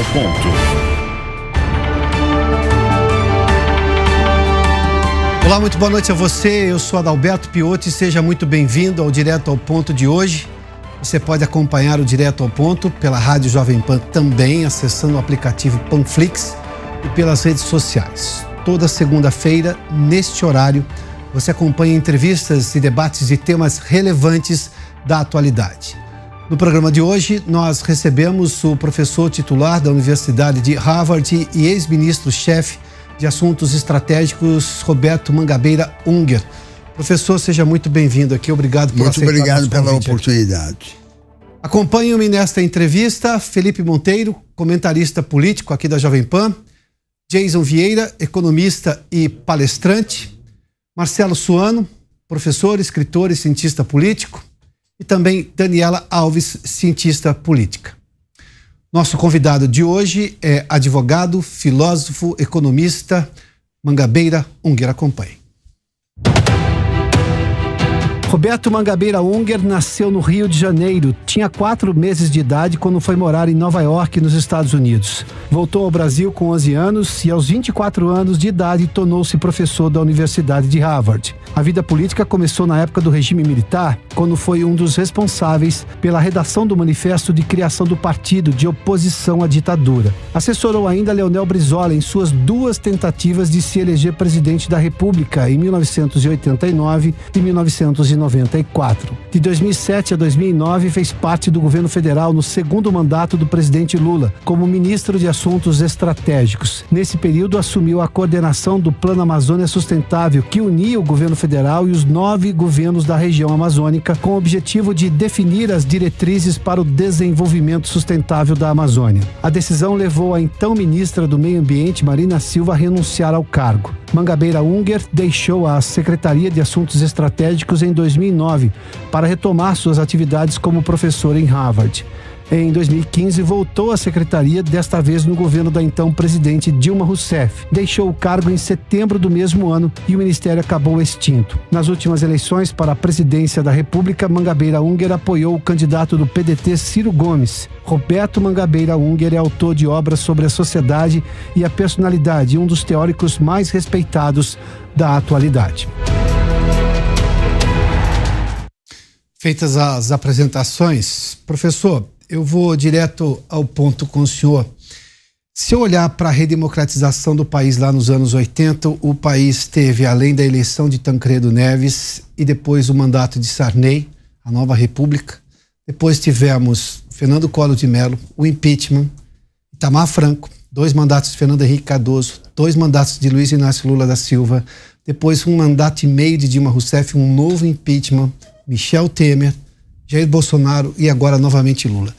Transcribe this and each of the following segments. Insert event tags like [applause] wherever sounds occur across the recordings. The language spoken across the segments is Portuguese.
ao ponto. Olá, muito boa noite a você. Eu sou Adalberto Piotti. Seja muito bem-vindo ao Direto ao Ponto de hoje. Você pode acompanhar o Direto ao Ponto pela Rádio Jovem Pan também, acessando o aplicativo Panflix e pelas redes sociais. Toda segunda-feira, neste horário, você acompanha entrevistas e debates de temas relevantes da atualidade. No programa de hoje, nós recebemos o professor titular da Universidade de Harvard e ex-ministro-chefe de Assuntos Estratégicos, Roberto Mangabeira Unger. Professor, seja muito bem-vindo aqui. Obrigado por Muito obrigado pela oportunidade. Acompanhe-me nesta entrevista Felipe Monteiro, comentarista político aqui da Jovem Pan, Jason Vieira, economista e palestrante, Marcelo Suano, professor, escritor e cientista político, e também Daniela Alves, cientista política. Nosso convidado de hoje é advogado, filósofo, economista, Mangabeira Ungueira Acompanhe. Roberto Mangabeira Unger nasceu no Rio de Janeiro. Tinha quatro meses de idade quando foi morar em Nova York, nos Estados Unidos. Voltou ao Brasil com 11 anos e, aos 24 anos de idade, tornou-se professor da Universidade de Harvard. A vida política começou na época do regime militar, quando foi um dos responsáveis pela redação do manifesto de criação do partido de oposição à ditadura. Assessorou ainda Leonel Brizola em suas duas tentativas de se eleger presidente da República em 1989 e 1990. De 2007 a 2009, fez parte do governo federal no segundo mandato do presidente Lula, como ministro de Assuntos Estratégicos. Nesse período, assumiu a coordenação do Plano Amazônia Sustentável, que unia o governo federal e os nove governos da região amazônica, com o objetivo de definir as diretrizes para o desenvolvimento sustentável da Amazônia. A decisão levou a então ministra do Meio Ambiente, Marina Silva, a renunciar ao cargo. Mangabeira Unger deixou a Secretaria de Assuntos Estratégicos em 2009. 2009 para retomar suas atividades como professor em Harvard. Em 2015, voltou à secretaria, desta vez no governo da então presidente Dilma Rousseff. Deixou o cargo em setembro do mesmo ano e o ministério acabou extinto. Nas últimas eleições para a presidência da República, Mangabeira Unger apoiou o candidato do PDT Ciro Gomes. Roberto Mangabeira Unger é autor de obras sobre a sociedade e a personalidade, um dos teóricos mais respeitados da atualidade. Feitas as apresentações, professor, eu vou direto ao ponto com o senhor. Se eu olhar para a redemocratização do país lá nos anos 80, o país teve, além da eleição de Tancredo Neves e depois o mandato de Sarney, a nova república, depois tivemos Fernando Collor de Mello, o impeachment, Itamar Franco, dois mandatos de Fernando Henrique Cardoso, dois mandatos de Luiz Inácio Lula da Silva, depois um mandato e meio de Dilma Rousseff, um novo impeachment, Michel Temer, Jair Bolsonaro e agora novamente Lula.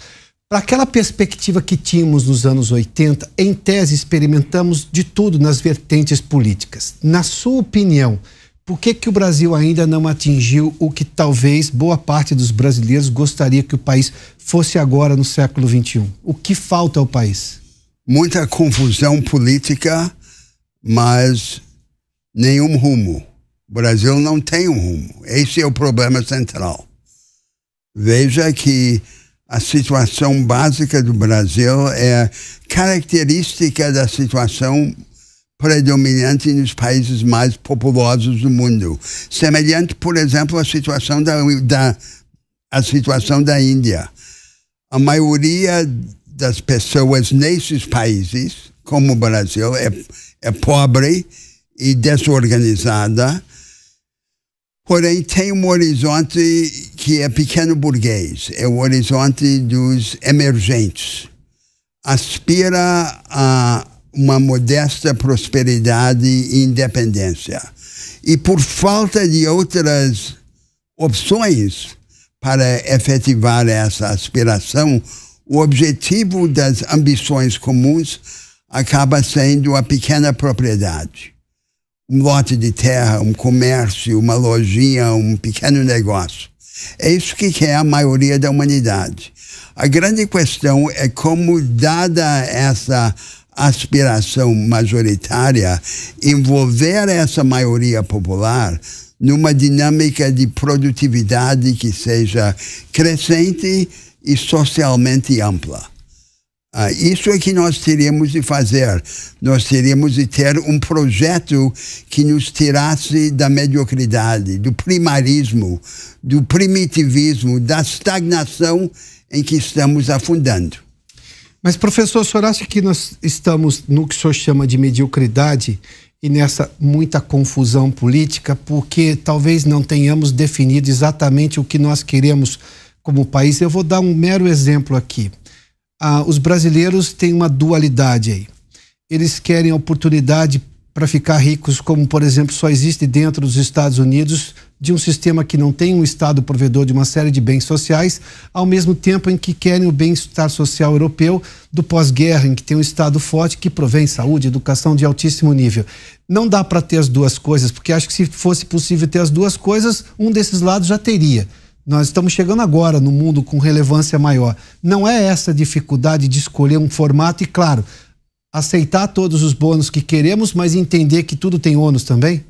Para aquela perspectiva que tínhamos nos anos 80, em tese experimentamos de tudo nas vertentes políticas. Na sua opinião, por que, que o Brasil ainda não atingiu o que talvez boa parte dos brasileiros gostaria que o país fosse agora no século XXI? O que falta ao país? Muita confusão política, mas nenhum rumo. O Brasil não tem um rumo. Esse é o problema central. Veja que a situação básica do Brasil é característica da situação predominante nos países mais populosos do mundo. Semelhante, por exemplo, à situação da, da, à situação da Índia. A maioria das pessoas nesses países, como o Brasil, é, é pobre e desorganizada Porém, tem um horizonte que é pequeno burguês, é o horizonte dos emergentes. Aspira a uma modesta prosperidade e independência. E por falta de outras opções para efetivar essa aspiração, o objetivo das ambições comuns acaba sendo a pequena propriedade um lote de terra, um comércio, uma lojinha, um pequeno negócio. É isso que quer é a maioria da humanidade. A grande questão é como, dada essa aspiração majoritária, envolver essa maioria popular numa dinâmica de produtividade que seja crescente e socialmente ampla. Ah, isso é que nós teríamos de fazer. Nós teríamos de ter um projeto que nos tirasse da mediocridade, do primarismo, do primitivismo, da estagnação em que estamos afundando. Mas, professor, o senhor acha que nós estamos no que o senhor chama de mediocridade e nessa muita confusão política, porque talvez não tenhamos definido exatamente o que nós queremos como país? Eu vou dar um mero exemplo aqui ah, os brasileiros têm uma dualidade aí. Eles querem oportunidade para ficar ricos, como por exemplo só existe dentro dos Estados Unidos, de um sistema que não tem um Estado provedor de uma série de bens sociais, ao mesmo tempo em que querem o bem-estar social europeu do pós-guerra, em que tem um Estado forte que provém saúde, educação de altíssimo nível. Não dá para ter as duas coisas, porque acho que se fosse possível ter as duas coisas, um desses lados já teria. Nós estamos chegando agora no mundo com relevância maior. Não é essa dificuldade de escolher um formato e, claro, aceitar todos os bônus que queremos, mas entender que tudo tem ônus também?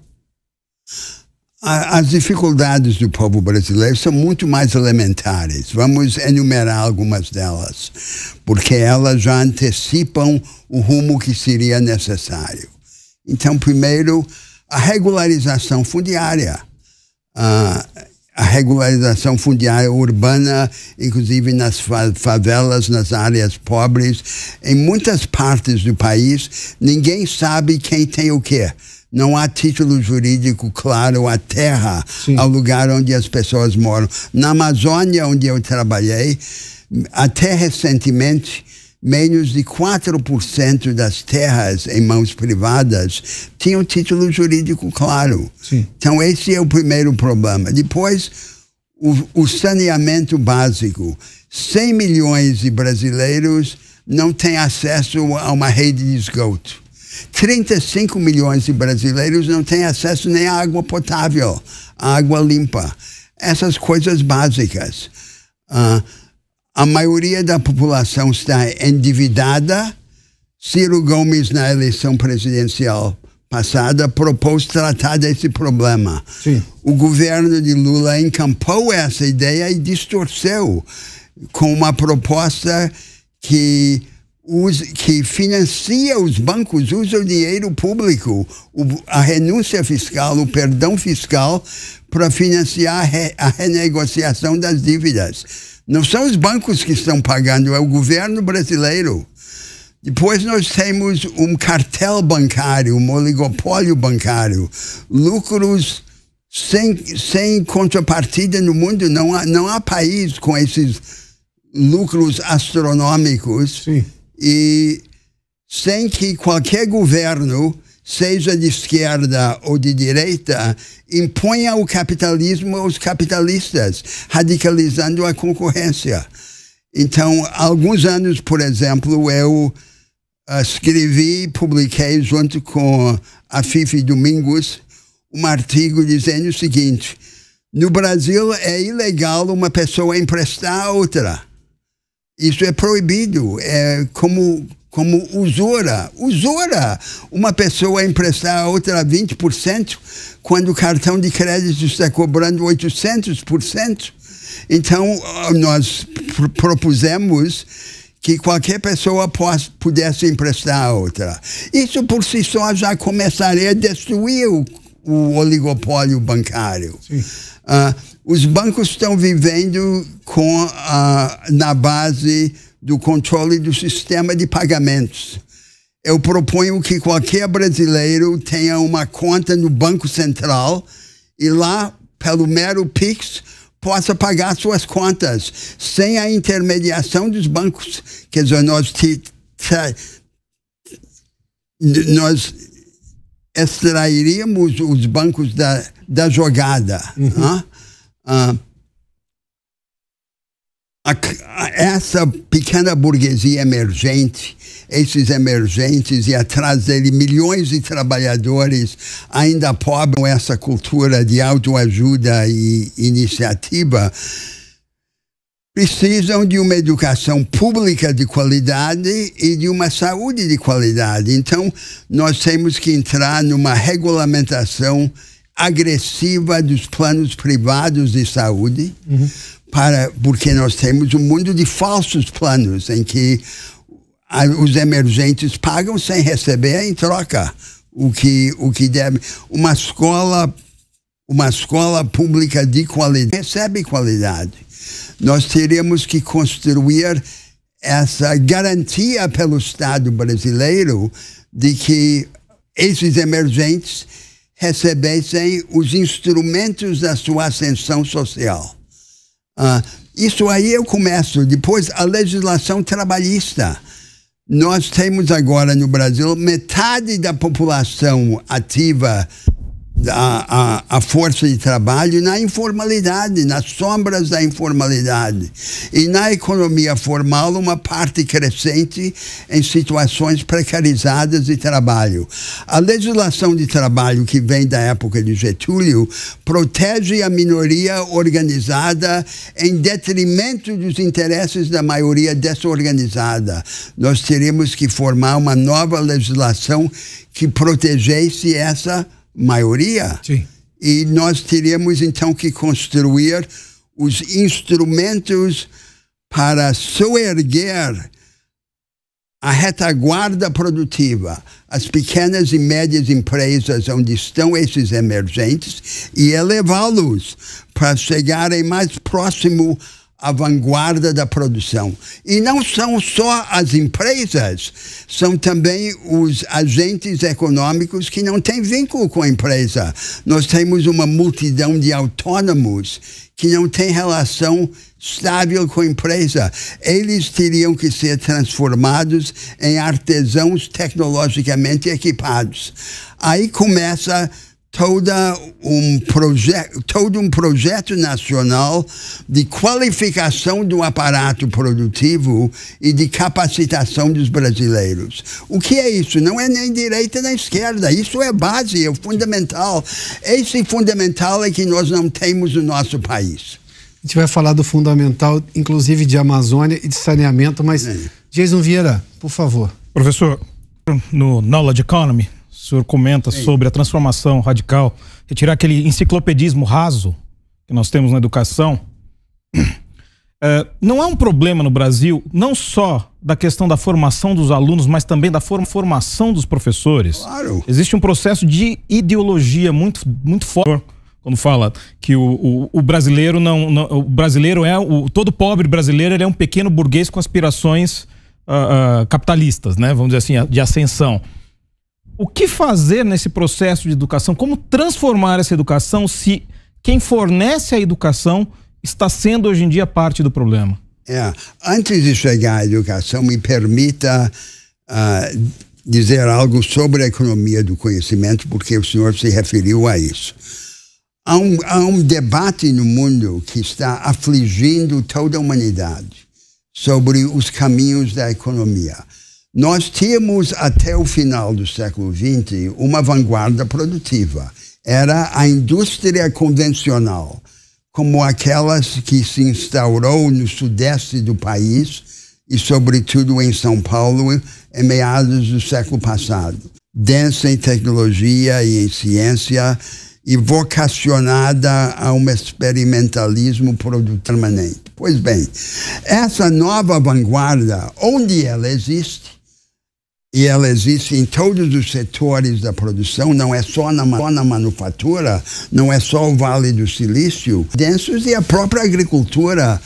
As dificuldades do povo brasileiro são muito mais elementares. Vamos enumerar algumas delas, porque elas já antecipam o rumo que seria necessário. Então, primeiro, a regularização fundiária. Ah, a regularização fundiária urbana, inclusive nas favelas, nas áreas pobres. Em muitas partes do país, ninguém sabe quem tem o quê. Não há título jurídico claro à terra, Sim. ao lugar onde as pessoas moram. Na Amazônia, onde eu trabalhei, até recentemente, menos de 4% das terras em mãos privadas tinham título jurídico claro. Sim. Então, esse é o primeiro problema. Depois, o, o saneamento básico. 100 milhões de brasileiros não têm acesso a uma rede de esgoto. 35 milhões de brasileiros não têm acesso nem à água potável, à água limpa. Essas coisas básicas. Uh, a maioria da população está endividada. Ciro Gomes, na eleição presidencial passada, propôs tratar desse problema. Sim. O governo de Lula encampou essa ideia e distorceu com uma proposta que usa, que financia os bancos, usa o dinheiro público, o, a renúncia fiscal, o perdão fiscal, para financiar a, re, a renegociação das dívidas não são os bancos que estão pagando, é o governo brasileiro. Depois nós temos um cartel bancário, um oligopólio bancário, lucros sem, sem contrapartida no mundo. Não há, não há país com esses lucros astronômicos Sim. e sem que qualquer governo seja de esquerda ou de direita, imponha o capitalismo aos capitalistas, radicalizando a concorrência. Então, alguns anos, por exemplo, eu ah, escrevi, publiquei junto com a Fifi Domingos um artigo dizendo o seguinte: no Brasil é ilegal uma pessoa emprestar a outra. Isso é proibido. É como como usura. Usura! Uma pessoa emprestar a outra 20% quando o cartão de crédito está cobrando 800%. Então, nós pr propusemos que qualquer pessoa pudesse emprestar a outra. Isso por si só já começaria a destruir o, o oligopólio bancário. Uh, os bancos estão vivendo com, uh, na base do controle do sistema de pagamentos. Eu proponho que qualquer brasileiro tenha uma conta no Banco Central e lá, pelo mero Pix, possa pagar suas contas sem a intermediação dos bancos. Quer dizer, nós, nós extrairíamos os bancos da, da jogada. Uhum. Uh, a, a, essa pequena burguesia emergente, esses emergentes e atrás dele milhões de trabalhadores ainda pobram essa cultura de autoajuda e iniciativa, precisam de uma educação pública de qualidade e de uma saúde de qualidade. Então, nós temos que entrar numa regulamentação agressiva dos planos privados de saúde. Uhum para porque nós temos um mundo de falsos planos em que os emergentes pagam sem receber em troca o que o que deve uma escola uma escola pública de qualidade recebe qualidade nós teríamos que construir essa garantia pelo Estado brasileiro de que esses emergentes recebessem os instrumentos da sua ascensão social ah, isso aí eu começo. Depois, a legislação trabalhista. Nós temos agora no Brasil metade da população ativa a, a, a, força de trabalho na informalidade, nas sombras da informalidade. E na economia formal, uma parte crescente em situações precarizadas de trabalho. A legislação de trabalho que vem da época de Getúlio protege a minoria organizada em detrimento dos interesses da maioria desorganizada. Nós teríamos que formar uma nova legislação que protegesse essa maioria. Sim. E nós teríamos então que construir os instrumentos para soerguer a retaguarda produtiva, as pequenas e médias empresas onde estão esses emergentes e elevá-los para chegarem mais próximo a vanguarda da produção. E não são só as empresas, são também os agentes econômicos que não têm vínculo com a empresa. Nós temos uma multidão de autônomos que não têm relação estável com a empresa. Eles teriam que ser transformados em artesãos tecnologicamente equipados. Aí começa a toda um projeto, todo um projeto nacional de qualificação do aparato produtivo e de capacitação dos brasileiros. O que é isso? Não é nem direita nem esquerda. Isso é base, é fundamental. Esse fundamental é que nós não temos no nosso país. A gente vai falar do fundamental, inclusive de Amazônia e de saneamento, mas é. Jason Vieira, por favor. Professor, no Knowledge Economy, o senhor comenta Sim. sobre a transformação radical, retirar aquele enciclopedismo raso que nós temos na educação, é, [clears throat] não é um problema no Brasil, não só da questão da formação dos alunos, mas também da formação dos professores. Claro. Existe um processo de ideologia muito, muito forte quando fala que o, o, o brasileiro não, não, o brasileiro é o todo pobre brasileiro ele é um pequeno burguês com aspirações uh, uh, capitalistas né vamos dizer assim de ascensão o que fazer nesse processo de educação? Como transformar essa educação se quem fornece a educação está sendo hoje em dia parte do problema? É, antes de chegar à educação, me permita uh, dizer algo sobre a economia do conhecimento, porque o senhor se referiu a isso. Há um, há um debate no mundo que está afligindo toda a humanidade sobre os caminhos da economia nós tínhamos até o final do século XX uma vanguarda produtiva. Era a indústria convencional, como aquelas que se instaurou no sudeste do país e, sobretudo, em São Paulo, em meados do século passado. Densa em tecnologia e em ciência, e vocacionada a um experimentalismo permanente. Pois bem, essa nova vanguarda, onde ela existe, e ela existe em todos os setores da produção, não é só na, só na manufatura, não é só o Vale do Silício, densos e a própria agricultura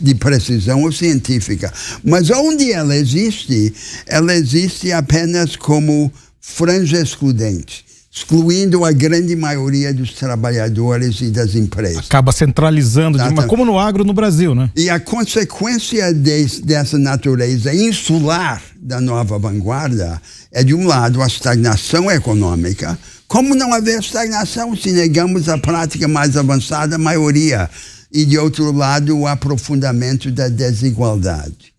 de precisão ou científica. Mas onde ela existe, ela existe apenas como franja excludente excluindo a grande maioria dos trabalhadores e das empresas. Acaba centralizando, de uma, como no agro no Brasil, né? E a consequência de, dessa natureza insular da nova vanguarda é, de um lado, a estagnação econômica. Como não haver estagnação se negamos a prática mais avançada, a maioria? E, de outro lado, o aprofundamento da desigualdade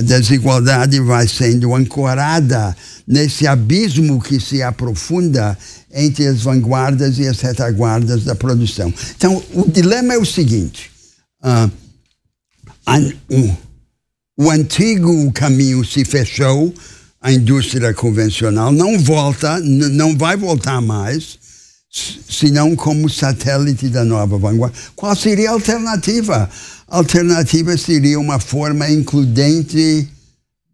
a desigualdade vai sendo ancorada nesse abismo que se aprofunda entre as vanguardas e as retaguardas da produção. Então, o dilema é o seguinte: uh, ah, an, um, o antigo caminho se fechou, a indústria convencional não volta, não vai voltar mais, senão como satélite da nova vanguarda. Qual seria a alternativa? alternativa seria uma forma includente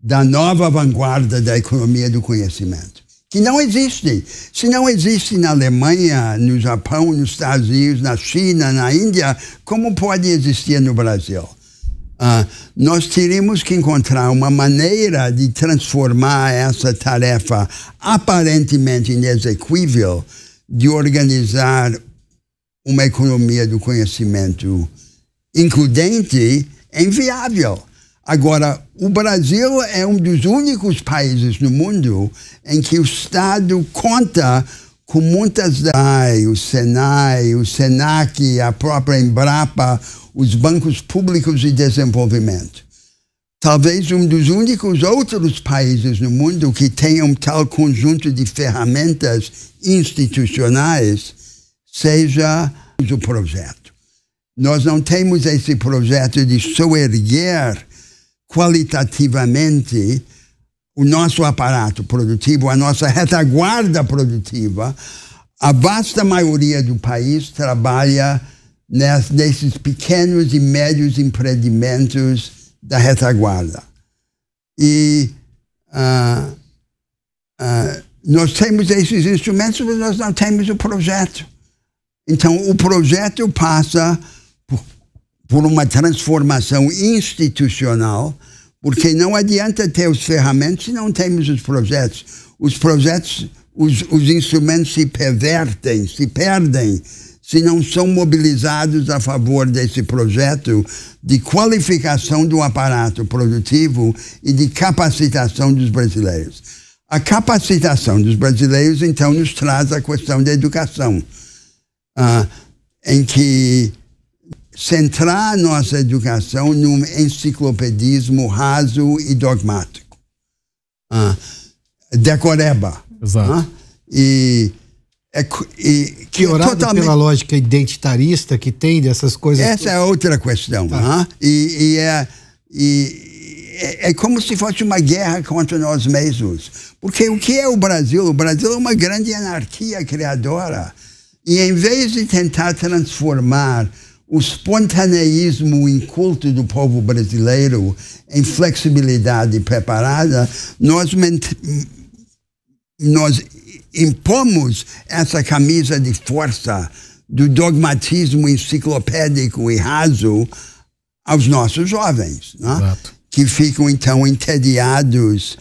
da nova vanguarda da economia do conhecimento, que não existe. Se não existe na Alemanha, no Japão, nos Estados Unidos, na China, na Índia, como pode existir no Brasil? Ah, nós teríamos que encontrar uma maneira de transformar essa tarefa aparentemente inexequível de organizar uma economia do conhecimento includente, é inviável. Agora, o Brasil é um dos únicos países no mundo em que o Estado conta com muitas DAI, o SENAI, o SENAC, a própria Embrapa, os bancos públicos de desenvolvimento. Talvez um dos únicos outros países no mundo que tenha um tal conjunto de ferramentas institucionais seja o projeto. Nós não temos esse projeto de soerguer qualitativamente o nosso aparato produtivo, a nossa retaguarda produtiva. A vasta maioria do país trabalha nesses pequenos e médios empreendimentos da retaguarda. E uh, uh, nós temos esses instrumentos, mas nós não temos o projeto. Então, o projeto passa por uma transformação institucional, porque não adianta ter os ferramentas se não temos os projetos. Os projetos, os, os instrumentos se pervertem, se perdem, se não são mobilizados a favor desse projeto de qualificação do aparato produtivo e de capacitação dos brasileiros. A capacitação dos brasileiros, então, nos traz a questão da educação, ah, em que centrar nossa educação num enciclopedismo raso e dogmático. Ah, decoreba. Exato. Ah, e, é e que é totalmente... pela lógica identitarista que tem dessas coisas. Essa é outra questão. Tá. Ah, e, e, é, e é, é como se fosse uma guerra contra nós mesmos. Porque o que é o Brasil? O Brasil é uma grande anarquia criadora. E em vez de tentar transformar o espontaneísmo inculto do povo brasileiro em flexibilidade preparada, nós, nós impomos essa camisa de força do dogmatismo enciclopédico e raso aos nossos jovens, né? que ficam então entediados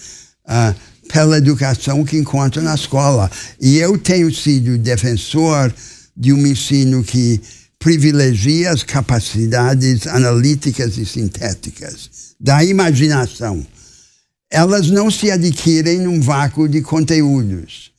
uh, pela educação que encontram na escola. E eu tenho sido defensor de um ensino que privilegia as capacidades analíticas e sintéticas da imaginação. Elas não se adquirem num vácuo de conteúdos.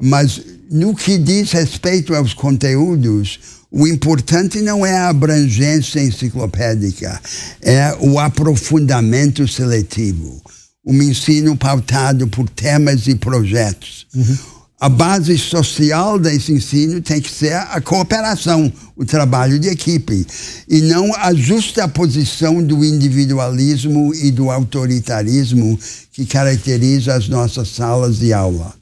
Mas no que diz respeito aos conteúdos, o importante não é a abrangência enciclopédica, é o aprofundamento seletivo, um ensino pautado por temas e projetos. Uhum a base social desse ensino tem que ser a cooperação, o trabalho de equipe, e não a justaposição do individualismo e do autoritarismo que caracteriza as nossas salas de aula.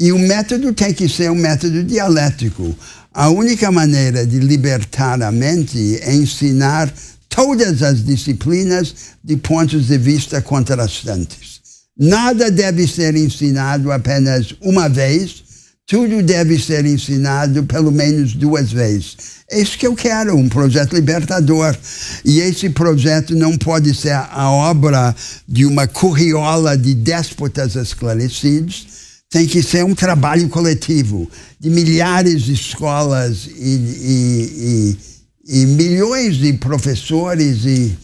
E o método tem que ser um método dialético. A única maneira de libertar a mente é ensinar todas as disciplinas de pontos de vista contrastantes. Nada deve ser ensinado apenas uma vez, tudo deve ser ensinado pelo menos duas vezes. É isso que eu quero, um projeto libertador. E esse projeto não pode ser a obra de uma curriola de déspotas esclarecidos, tem que ser um trabalho coletivo de milhares de escolas e, e, e, e milhões de professores e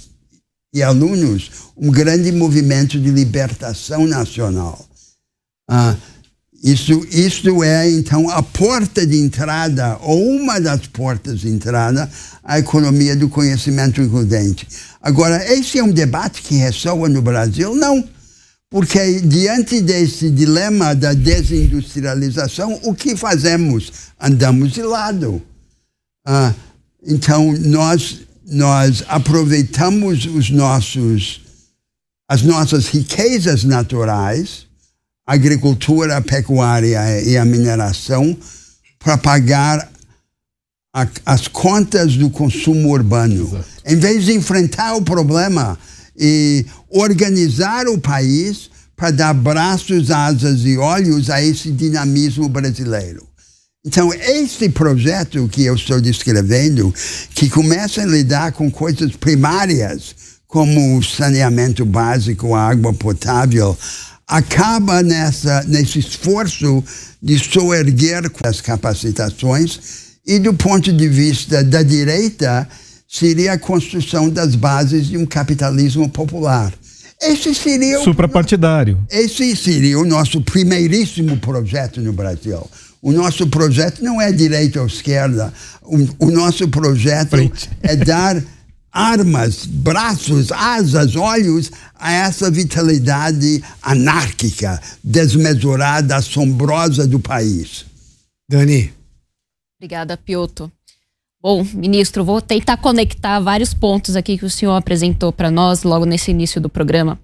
e alunos um grande movimento de libertação nacional. Ah, isso, isso é, então, a porta de entrada, ou uma das portas de entrada, à economia do conhecimento includente. Agora, esse é um debate que ressoa no Brasil? Não. Porque, diante desse dilema da desindustrialização, o que fazemos? Andamos de lado. Ah, então, nós nós aproveitamos os nossos, as nossas riquezas naturais, a agricultura, a pecuária e a mineração, para pagar a, as contas do consumo urbano. Exato. Em vez de enfrentar o problema e organizar o país para dar braços, asas e olhos a esse dinamismo brasileiro. Então, este projeto que eu estou descrevendo, que começa a lidar com coisas primárias, como saneamento básico, água potável, acaba nessa, nesse esforço de soerguer as capacitações e, do ponto de vista da direita, seria a construção das bases de um capitalismo popular. Esse seria o, Suprapartidário. Esse seria o nosso primeiríssimo projeto no Brasil o nosso projeto não é direita ou esquerda. O, o nosso projeto Frente. é dar armas, braços, asas, olhos a essa vitalidade anárquica, desmesurada, assombrosa do país. Dani. Obrigada, Pioto. Bom, ministro, vou tentar conectar vários pontos aqui que o senhor apresentou para nós logo nesse início do programa.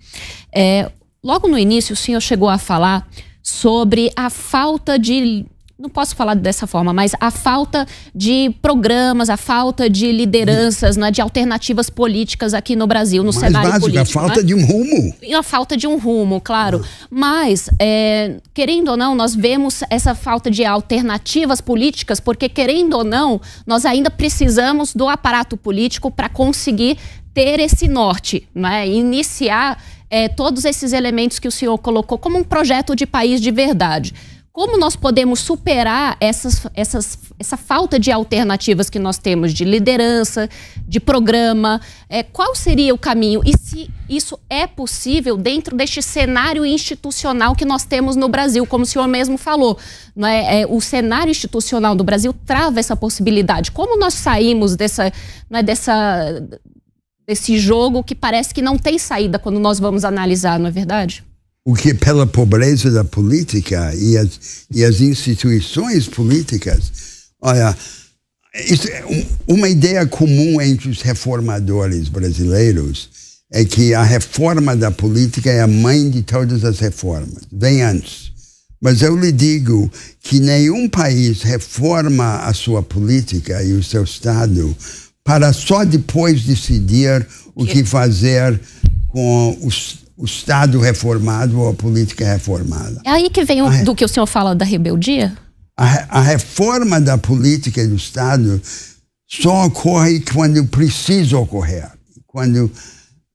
É, logo no início, o senhor chegou a falar sobre a falta de não posso falar dessa forma, mas a falta de programas, a falta de lideranças, né, de alternativas políticas aqui no Brasil, no Mais cenário político. A né? falta de um rumo. E a falta de um rumo, claro. Mas, é, querendo ou não, nós vemos essa falta de alternativas políticas, porque, querendo ou não, nós ainda precisamos do aparato político para conseguir ter esse norte, né? iniciar é, todos esses elementos que o senhor colocou como um projeto de país de verdade. Como nós podemos superar essas, essas, essa falta de alternativas que nós temos de liderança, de programa? É, qual seria o caminho? E se isso é possível dentro deste cenário institucional que nós temos no Brasil, como o senhor mesmo falou, né? é, o cenário institucional do Brasil trava essa possibilidade. Como nós saímos dessa, né, dessa, desse jogo que parece que não tem saída quando nós vamos analisar, não é verdade? o que pela pobreza da política e as, e as instituições políticas. Olha, isso é uma ideia comum entre os reformadores brasileiros é que a reforma da política é a mãe de todas as reformas, vem antes. Mas eu lhe digo que nenhum país reforma a sua política e o seu Estado para só depois decidir o que fazer com os, o Estado reformado ou a política reformada. É aí que vem o, do que o senhor fala da rebeldia? A, a reforma da política e do Estado só ocorre quando precisa ocorrer, quando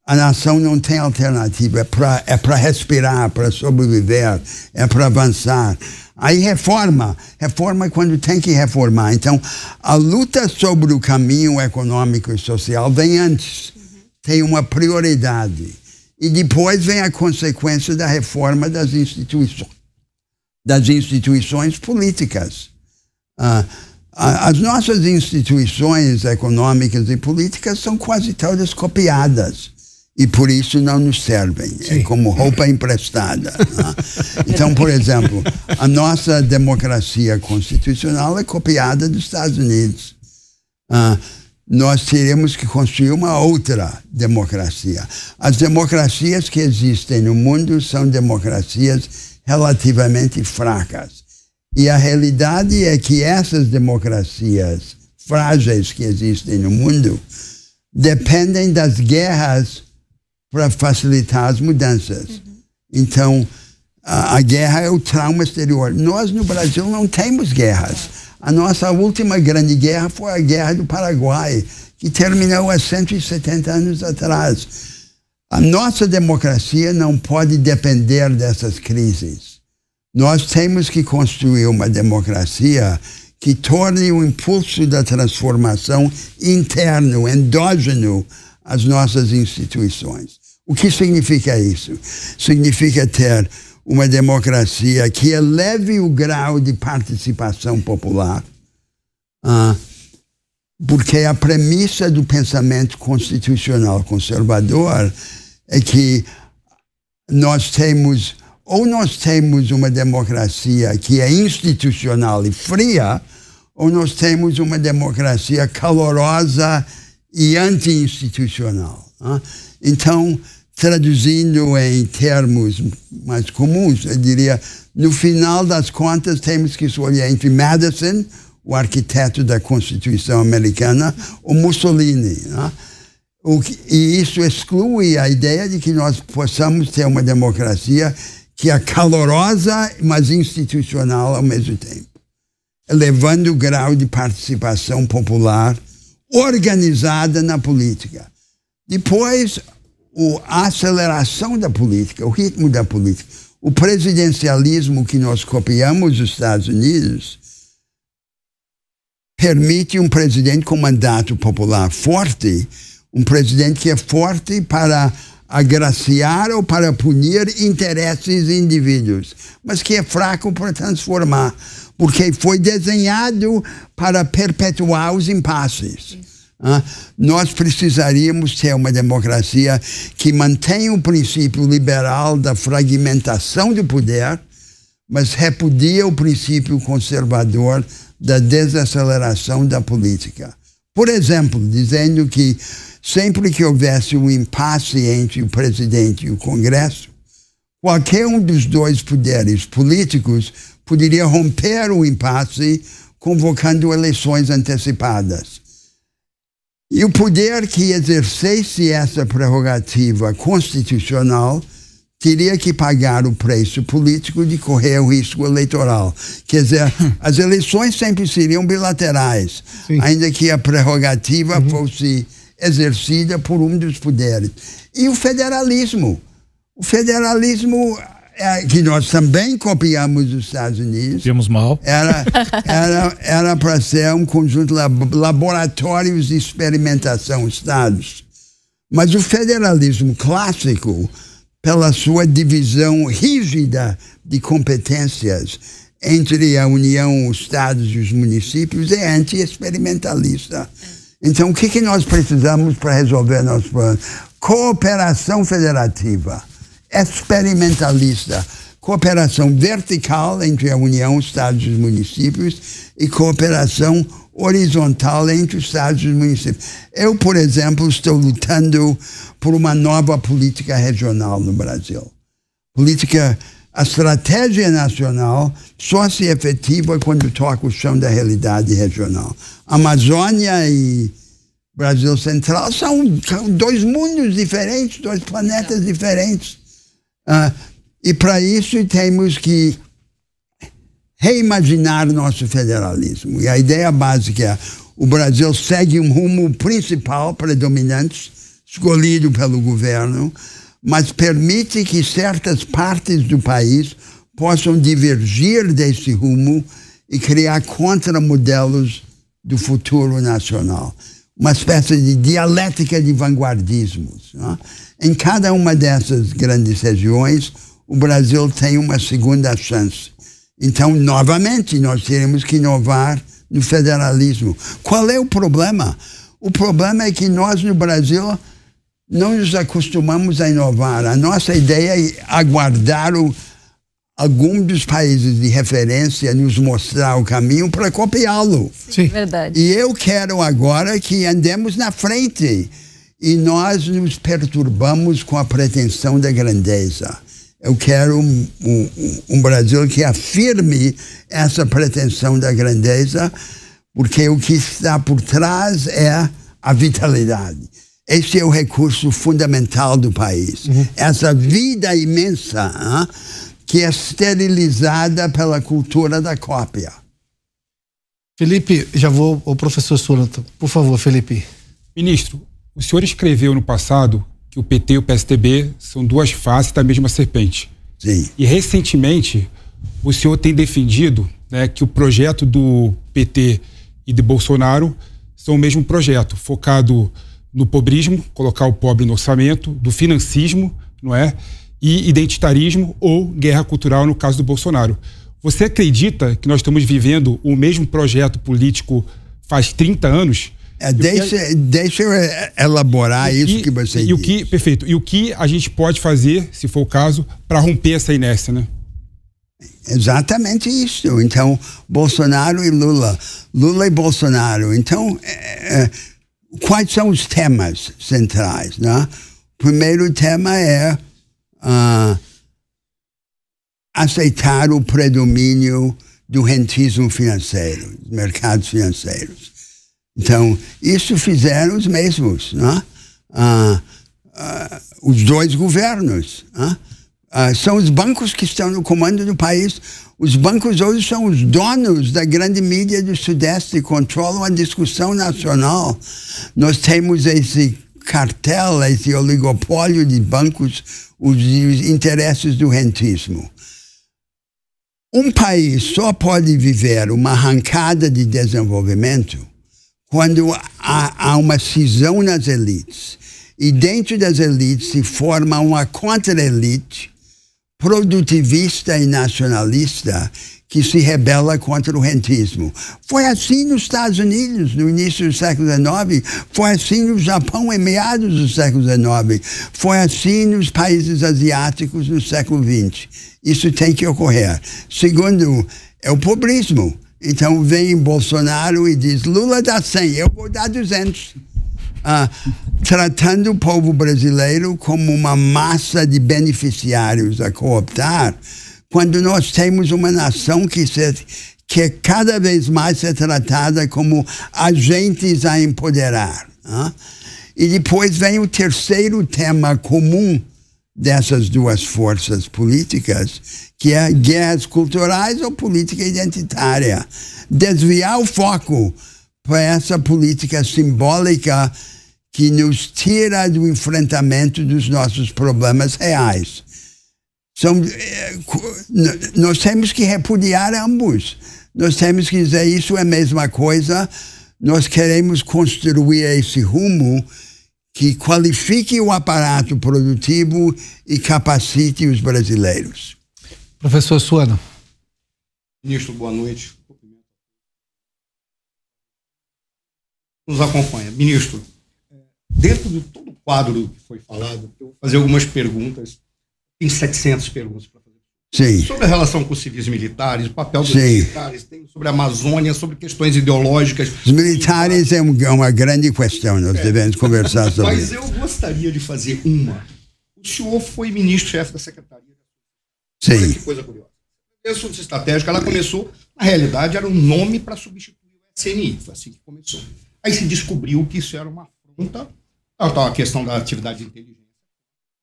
a nação não tem alternativa, é para é pra respirar, é para sobreviver, é para avançar. Aí reforma, reforma é quando tem que reformar. Então, a luta sobre o caminho econômico e social vem antes, tem uma prioridade. E depois vem a consequência da reforma das instituições, das instituições políticas. Ah, as nossas instituições econômicas e políticas são quase todas copiadas e por isso não nos servem. É Sim. É como roupa emprestada. Né? [laughs] Então, por exemplo, a nossa democracia constitucional é copiada dos Estados Unidos. Ah, nós teremos que construir uma outra democracia. As democracias que existem no mundo são democracias relativamente fracas. E a realidade é que essas democracias frágeis que existem no mundo dependem das guerras para facilitar as mudanças. Uhum. Então, a, a, guerra é o trauma exterior. Nós no Brasil não temos guerras. A nossa última grande guerra foi a Guerra do Paraguai, que terminou há 170 anos atrás. A nossa democracia não pode depender dessas crises. Nós temos que construir uma democracia que torne o impulso da transformação interno, endógeno às nossas instituições. O que significa isso? Significa ter uma democracia que eleve o grau de participação popular, ah, porque a premissa do pensamento constitucional conservador é que nós temos ou nós temos uma democracia que é institucional e fria, ou nós temos uma democracia calorosa e anti-institucional. Ah. Então, traduzindo em termos mais comuns, eu diria, no final das contas, temos que escolher entre Madison, o arquiteto da Constituição Americana, ou Mussolini. Né? Que, e isso exclui a ideia de que nós possamos ter uma democracia que é calorosa, mas institucional ao mesmo tempo, elevando o grau de participação popular organizada na política. Depois, o, a aceleração da política, o ritmo da política. O presidencialismo que nós copiamos dos Estados Unidos permite um presidente com mandato popular forte, um presidente que é forte para agraciar ou para punir interesses e indivíduos, mas que é fraco para transformar, porque foi desenhado para perpetuar os impasses nós precisaríamos ter uma democracia que mantenha o princípio liberal da fragmentação do poder, mas repudia o princípio conservador da desaceleração da política. Por exemplo, dizendo que sempre que houvesse um impasse entre o presidente e o Congresso, qualquer um dos dois poderes políticos poderia romper o impasse convocando eleições antecipadas e o poder que exercesse essa prerrogativa constitucional teria que pagar o preço político de correr o risco eleitoral. Quer dizer, [laughs] as eleições sempre seriam bilaterais, Sim. ainda que a prerrogativa uhum. fosse exercida por um dos poderes. E o federalismo. O federalismo é, que nós também copiamos dos Estados Unidos. Temos mal. Era [laughs] era era para ser um conjunto de laboratórios de experimentação estados. Mas o federalismo clássico, pela sua divisão rígida de competências entre a União, os estados e os municípios, é anti-experimentalista. Então, o que, que nós precisamos para resolver nossos problemas? Cooperação federativa experimentalista. Cooperação vertical entre a União, Estados e municípios e cooperação horizontal entre os Estados e os municípios. Eu, por exemplo, estou lutando por uma nova política regional no Brasil. Política, a estratégia nacional só se efetiva quando toca o chão da realidade regional. Amazônia e Brasil Central são, são dois mundos diferentes, dois planetas diferentes ah, e para isso temos que reimaginar nosso federalismo. E a ideia básica é o Brasil segue um rumo principal predominante, escolhido pelo governo, mas permite que certas partes do país possam divergir desse rumo e criar contramodelos do futuro nacional. Uma espécie de dialética de vanguardismos. Né? Em cada uma dessas grandes regiões, o Brasil tem uma segunda chance. Então, novamente, nós teremos que inovar no federalismo. Qual é o problema? O problema é que nós no Brasil não nos acostumamos a inovar. A nossa ideia é aguardar o, algum dos países de referência nos mostrar o caminho para copiá-lo. Sim, verdade. E eu quero agora que andemos na frente. E nós nos perturbamos com a pretensão da grandeza. Eu quero um, um, um, Brasil que afirme essa pretensão da grandeza, porque o que está por trás é a vitalidade. Esse é o recurso fundamental do país. Uhum. Essa vida imensa hein, que é esterilizada pela cultura da cópia. Felipe, já vou o professor Sulanto. Por favor, Felipe. Ministro, o senhor escreveu no passado que o PT e o PSTB são duas faces da mesma serpente. Sim. E recentemente o senhor tem defendido né, que o projeto do PT e de Bolsonaro são o mesmo projeto, focado no pobrismo, colocar o pobre no orçamento, do financismo, não é? E identitarismo ou guerra cultural no caso do Bolsonaro. Você acredita que nós estamos vivendo o mesmo projeto político faz 30 anos? É, é- deixa, eu, deixa é, eu elaborar que, isso que você e disse. O que, perfeito. E o que a gente pode fazer, se for o caso, para romper essa inércia, né? Exatamente isso. Então, Bolsonaro e Lula. Lula e Bolsonaro. Então, é, é, quais são os temas centrais? Né? O primeiro tema é uh, aceitar o predomínio do rentismo financeiro, dos mercados financeiros. Então, isso fizeram os mesmos, né? ah, ah, os dois governos. Né? Ah, são os bancos que estão no comando do país. Os bancos hoje são os donos da grande mídia do Sudeste controlam a discussão nacional. Nós temos esse cartel, esse oligopólio de bancos, os, os interesses do rentismo. Um país só pode viver uma arrancada de desenvolvimento quando há, há uma cisão nas elites e dentro das elites se forma uma contra-elite produtivista e nacionalista que se rebela contra o rentismo. Foi assim nos Estados Unidos no início do século XIX, foi assim no Japão em meados do século XIX, foi assim nos países asiáticos no século XX. Isso tem que ocorrer. Segundo, é o pobrismo. Então vem Bolsonaro e diz: Lula dá 100, eu vou dar 200. Ah, tratando o povo brasileiro como uma massa de beneficiários a cooptar, quando nós temos uma nação que, se, que é cada vez mais ser é tratada como agentes a empoderar. Ah? E depois vem o terceiro tema comum dessas duas forças políticas, que é guerras culturais ou política identitária. Desviar o foco para essa política simbólica que nos tira do enfrentamento dos nossos problemas reais. São, eh, nós temos que repudiar ambos. Nós temos que dizer isso é a mesma coisa. Nós queremos construir esse rumo que qualifique o aparato produtivo e capacite os brasileiros. Professor Suano. Ministro, boa noite. Nos acompanha. Ministro, é, dentro de todo o quadro que foi falado, eu vou fazer algumas perguntas. Tem 700 perguntas para Sim. Sobre a relação com os civis militares, o papel dos Sim. militares, tem sobre a Amazônia, sobre questões ideológicas. Os militares é, é uma grande questão, nós é. devemos conversar sobre Mas isso. Mas eu gostaria de fazer uma. O senhor foi ministro-chefe da Secretaria. Sim. Olha que coisa curiosa. A Força Estratégica, ela começou, na realidade, era um nome para substituir o SNI, foi assim que começou. Aí se descobriu que isso era uma afronta, a questão da atividade de inteligência,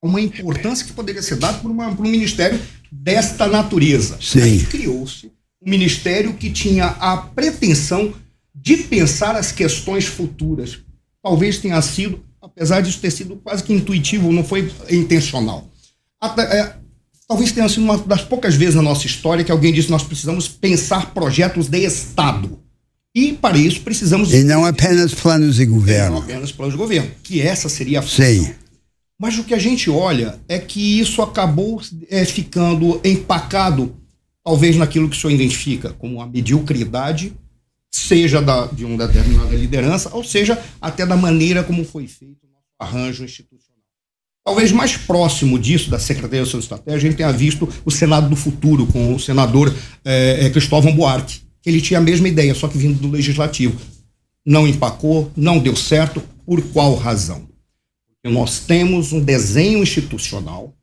uma importância que poderia ser dada por, uma, por um ministério desta natureza. Sim. criou-se um ministério que tinha a pretensão de pensar as questões futuras. Talvez tenha sido, apesar disso ter sido quase que intuitivo, não foi intencional. Até, é, talvez tenha sido uma das poucas vezes na nossa história que alguém disse nós precisamos pensar projetos de Estado. E para isso precisamos. E não apenas planos de governo. E não apenas planos de governo. Que essa seria a função. Sim. Mas o que a gente olha é que isso acabou é, ficando empacado, talvez naquilo que o senhor identifica como a mediocridade, seja da, de uma determinada liderança, ou seja, até da maneira como foi feito o arranjo institucional. Talvez mais próximo disso, da Secretaria de Estratégia, a gente tenha visto o Senado do Futuro, com o senador é, é Cristóvão Buarque. Ele tinha a mesma ideia, só que vindo do Legislativo. Não empacou, não deu certo. Por qual razão? Nós temos um desenho institucional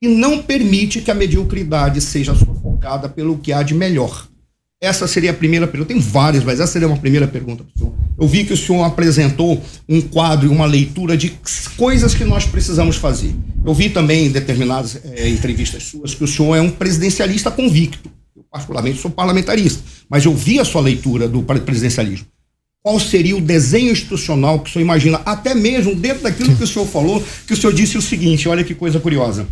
que não permite que a mediocridade seja sufocada pelo que há de melhor. Essa seria a primeira pergunta. Tem várias, mas essa seria uma primeira pergunta para o senhor. Eu vi que o senhor apresentou um quadro e uma leitura de coisas que nós precisamos fazer. Eu vi também em determinadas é, entrevistas suas que o senhor é um presidencialista convicto. Eu, particularmente, sou parlamentarista, mas eu vi a sua leitura do presidencialismo qual seria o desenho institucional que o senhor imagina, até mesmo dentro daquilo que o senhor falou, que o senhor disse o seguinte, olha que coisa curiosa.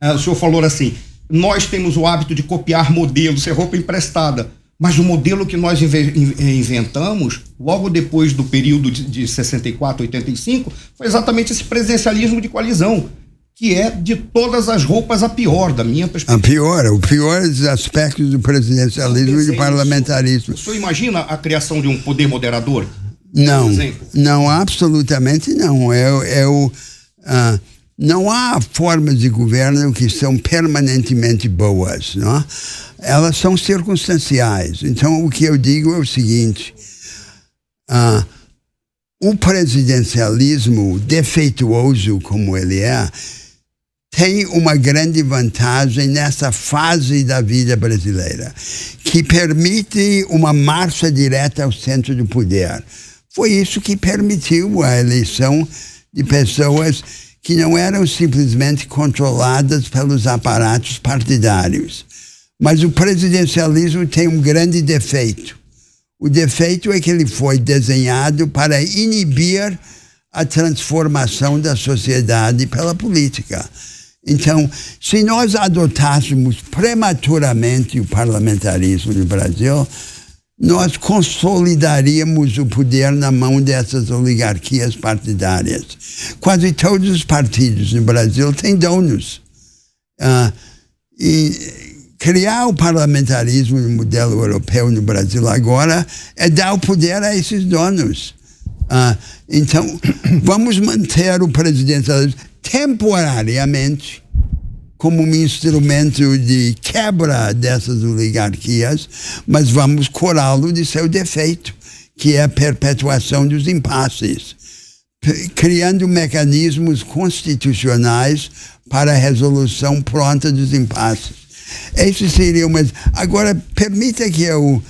É, o senhor falou assim, nós temos o hábito de copiar modelos, ser é roupa emprestada, mas o modelo que nós eh, inventamos, logo depois do período de, de 64, 85, foi exatamente esse presencialismo de coalizão que é de todas as roupas a pior, da minha perspectiva. A pior, o pior dos aspectos do presidencialismo e do parlamentarismo. Isso. O senhor imagina a criação de um poder moderador? Não, não, absolutamente não. É, é o, ah, não há formas de governo que são permanentemente boas, não é? Elas são circunstanciais. Então, o que eu digo é o seguinte. Ah, o presidencialismo defeituoso como ele é, tem uma grande vantagem nessa fase da vida brasileira, que permite uma marcha direta ao centro do poder. Foi isso que permitiu a eleição de pessoas que não eram simplesmente controladas pelos aparatos partidários. Mas o presidencialismo tem um grande defeito. O defeito é que ele foi desenhado para inibir a transformação da sociedade pela política. Então, se nós adotássemos prematuramente o parlamentarismo no Brasil, nós consolidaríamos o poder na mão dessas oligarquias partidárias. Quase todos os partidos no Brasil têm donos. Ah, e criar o parlamentarismo no modelo europeu no Brasil agora é dar o poder a esses donos. Ah, então, [coughs] vamos manter o presidente temporariamente como um instrumento de quebra dessas oligarquias, mas vamos curá-lo de seu defeito, que é a perpetuação dos impasses, criando mecanismos constitucionais para a resolução pronta dos impasses. Esse seria uma. Agora, permita que eu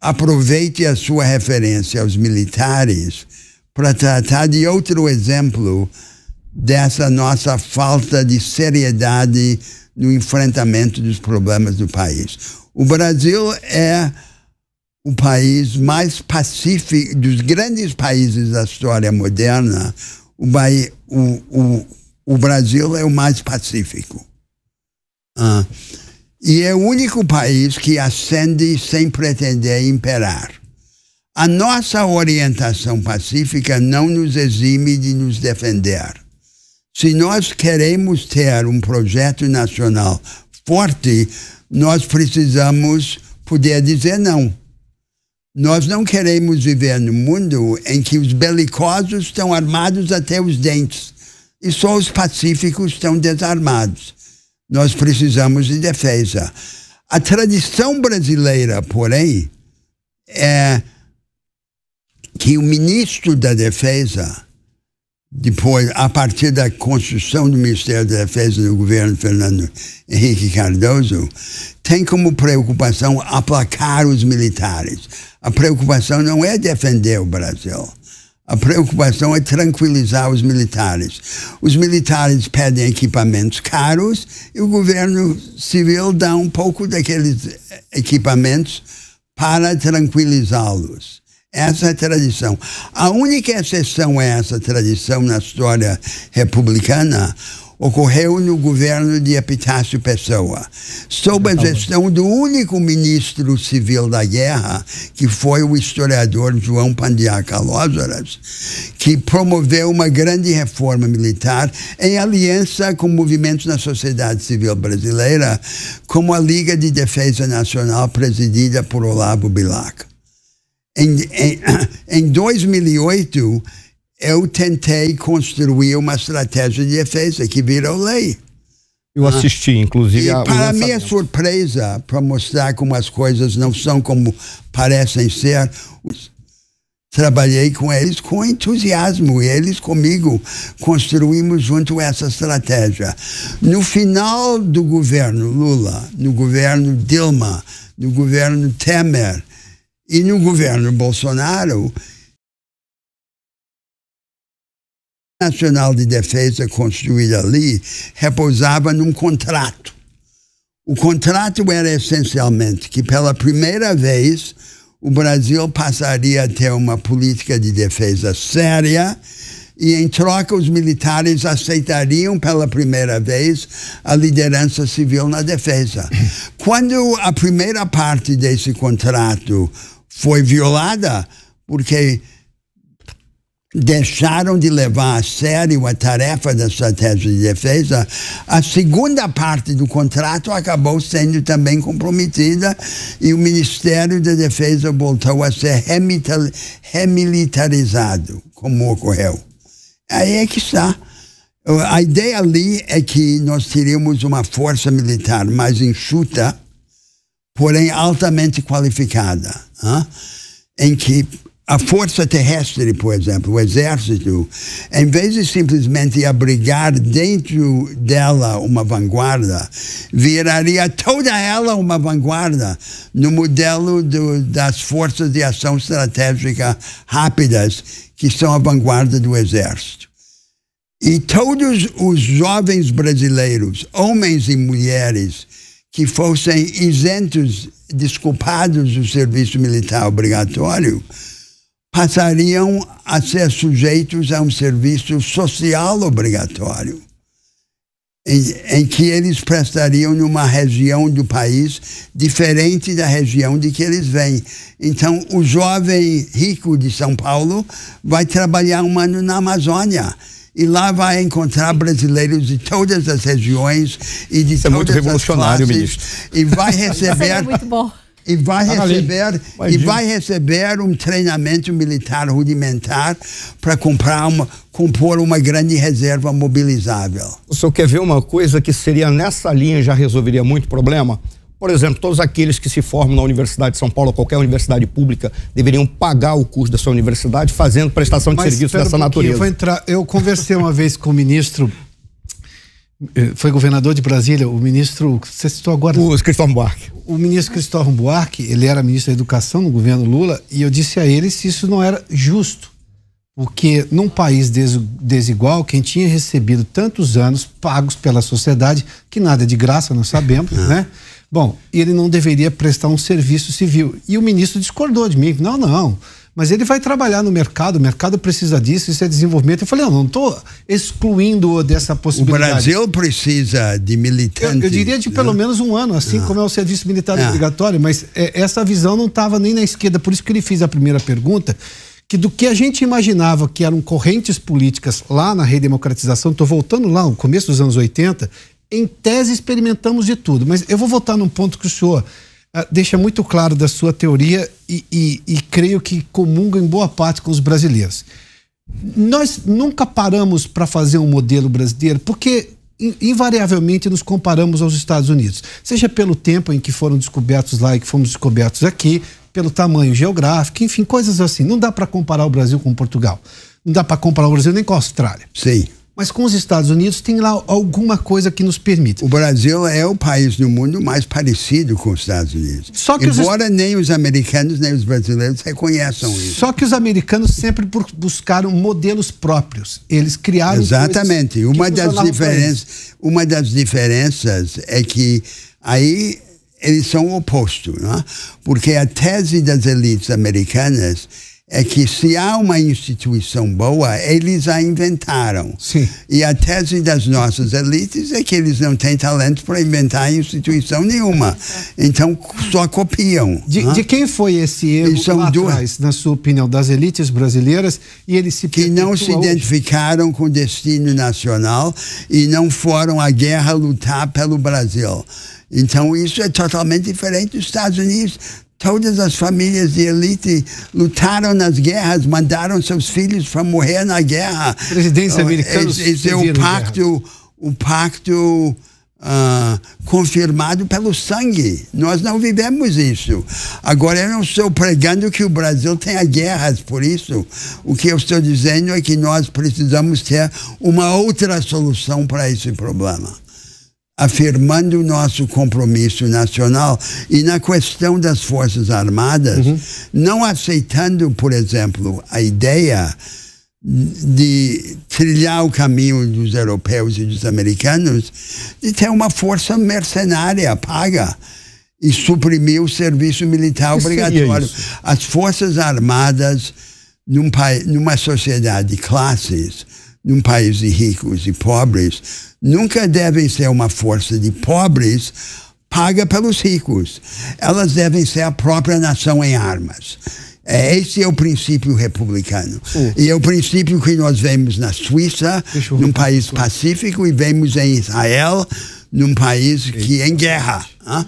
aproveite a sua referência aos militares para tratar de outro exemplo dessa nossa falta de seriedade no enfrentamento dos problemas do país. O Brasil é o país mais pacífico dos grandes países da história moderna. O, Bahia, o, o, o Brasil é o mais pacífico. Ah. E é o único país que ascende sem pretender imperar. A nossa orientação pacífica não nos exime de nos defender se nós queremos ter um projeto nacional forte, nós precisamos poder dizer não. Nós não queremos viver num mundo em que os belicosos estão armados até os dentes e só os pacíficos estão desarmados. Nós precisamos de defesa. A tradição brasileira, porém, é que o ministro da Defesa depois, a partir da construção do Ministério da Defesa do governo Fernando Henrique Cardoso, tem como preocupação aplacar os militares. A preocupação não é defender o Brasil. A preocupação é tranquilizar os militares. Os militares pedem equipamentos caros e o governo civil dá um pouco daqueles equipamentos para tranquilizá-los. Essa é a tradição. A única exceção a essa tradição na história republicana ocorreu no governo de Epitácio Pessoa, sob a tá gestão do único ministro civil da guerra, que foi o historiador João Pandiaca Lózaras, que promoveu uma grande reforma militar em aliança com movimentos na sociedade civil brasileira, como a Liga de Defesa Nacional presidida por Olavo Bilac. Em, em, 2008, [clears throat] eu tentei construir uma estratégia de defesa que virou lei. Eu ah. assisti, inclusive. E a, para minha surpresa, para mostrar como as coisas não são como parecem ser, trabalhei com eles com entusiasmo e eles comigo construímos junto essa estratégia. No final do governo Lula, no governo Dilma, no governo Temer, e no governo Bolsonaro, o Nacional de Defesa construída ali repousava num contrato. O contrato era essencialmente que, pela primeira vez, o Brasil passaria a ter uma política de defesa séria e, em troca, os militares aceitariam pela primeira vez a liderança civil na defesa. Quando a primeira parte desse contrato foi violada porque deixaram de levar a sério a tarefa da estratégia de defesa, a segunda parte do contrato acabou sendo também comprometida e o Ministério da Defesa voltou a ser remilitarizado, como ocorreu. Aí é que está. A ideia ali é que nós teríamos uma força militar mais enxuta, porém altamente qualificada, né? em que a força terrestre, por exemplo, o exército, em vez de simplesmente abrigar dentro dela uma vanguarda, viraria toda ela uma vanguarda no modelo do, das forças de ação estratégica rápidas, que são a vanguarda do exército. E todos os jovens brasileiros, homens e mulheres, que fossem isentos, desculpados do serviço militar obrigatório, passariam a ser sujeitos a um serviço social obrigatório, em, em, que eles prestariam numa região do país diferente da região de que eles vêm. Então, o jovem rico de São Paulo vai trabalhar um ano na Amazônia e lá vai encontrar brasileiros de todas as regiões e de Isso todas é muito revolucionário, as classes, ministro. E vai é receber é muito bom. E vai, tá receber, e vai receber um treinamento militar rudimentar para comprar uma, compor uma grande reserva mobilizável. O senhor quer ver uma coisa que seria nessa linha já resolveria muito problema? Por exemplo, todos aqueles que se formam na Universidade de São Paulo, ou qualquer universidade pública, deveriam pagar o custo da sua universidade fazendo prestação de Mas, serviço dessa um natureza. Eu, vou entrar, eu conversei uma vez com o ministro eh, foi governador de Brasília, o ministro, você citou agora... O Cristóvão Buarque. O ministro Cristóvão Buarque, ele era ministro da Educação no governo Lula, e eu disse a ele se isso não era justo. Porque num país desigual, quem tinha recebido tantos anos pagos pela sociedade, que nada é de graça, não sabemos, hum. né? Bom, ele não deveria prestar um serviço civil. E o ministro discordou de mim. Não, não. Mas ele vai trabalhar no mercado, o mercado precisa disso, isso é desenvolvimento. Eu falei, eu não estou excluindo dessa possibilidade. O Brasil precisa de militantes. Eu, eu diria de pelo né? menos um ano, assim ah. como é o serviço militar ah. obrigatório, mas é, essa visão não estava nem na esquerda. Por isso que ele fez a primeira pergunta, que do que a gente imaginava que eram correntes políticas lá na redemocratização, estou voltando lá no começo dos anos 80, em tese, experimentamos de tudo. Mas eu vou voltar num ponto que o senhor ah, deixa muito claro da sua teoria e, e, e creio que comunga em boa parte com os brasileiros. Nós nunca paramos para fazer um modelo brasileiro porque invariavelmente nos comparamos aos Estados Unidos, seja pelo tempo em que foram descobertos lá e que fomos descobertos aqui, pelo tamanho geográfico, enfim, coisas assim. Não dá para comparar o Brasil com Portugal. Não dá para comparar o Brasil nem com a Austrália. Sim. Mas com os Estados Unidos tem lá alguma coisa que nos permite. O Brasil é o país do mundo mais parecido com os Estados Unidos. Só que Embora os... nem os americanos nem os brasileiros reconheçam isso. Só que os americanos sempre buscaram modelos próprios. Eles criaram. Exatamente. Uma das diferenças, uma das diferenças é que aí eles são o oposto, não é? porque a tese das elites americanas é que se há uma instituição boa, eles a inventaram. Sim. E a tese das nossas elites é que eles não têm talento para inventar instituição nenhuma. Então, só copiam. De, né? de quem foi esse erro lá duas, atrás, na sua opinião, das elites brasileiras? E eles se Que não se identificaram com o destino nacional e não foram à guerra lutar pelo Brasil. Então, isso é totalmente diferente dos Estados Unidos. Todas as famílias de elite lutaram nas guerras, mandaram seus filhos para morrer na guerra. Presidentes americanos. Esse é um pacto, um pacto uh, confirmado pelo sangue. Nós não vivemos isso. Agora, eu não estou pregando que o Brasil tenha guerras por isso. O que eu estou dizendo é que nós precisamos ter uma outra solução para esse problema afirmando o nosso compromisso nacional e na questão das Forças Armadas, uhum. não aceitando, por exemplo, a ideia de trilhar o caminho dos europeus e dos americanos, de ter uma força mercenária paga e suprimir o serviço militar obrigatório. As Forças Armadas, num numa sociedade de classes, num país de ricos e pobres, nunca devem ser uma força de pobres paga pelos ricos. Elas devem ser a própria nação em armas. É, esse é o princípio republicano. E é o princípio que nós vemos na Suíça, num país pacífico, e vemos em Israel, num país que é em guerra. Ah.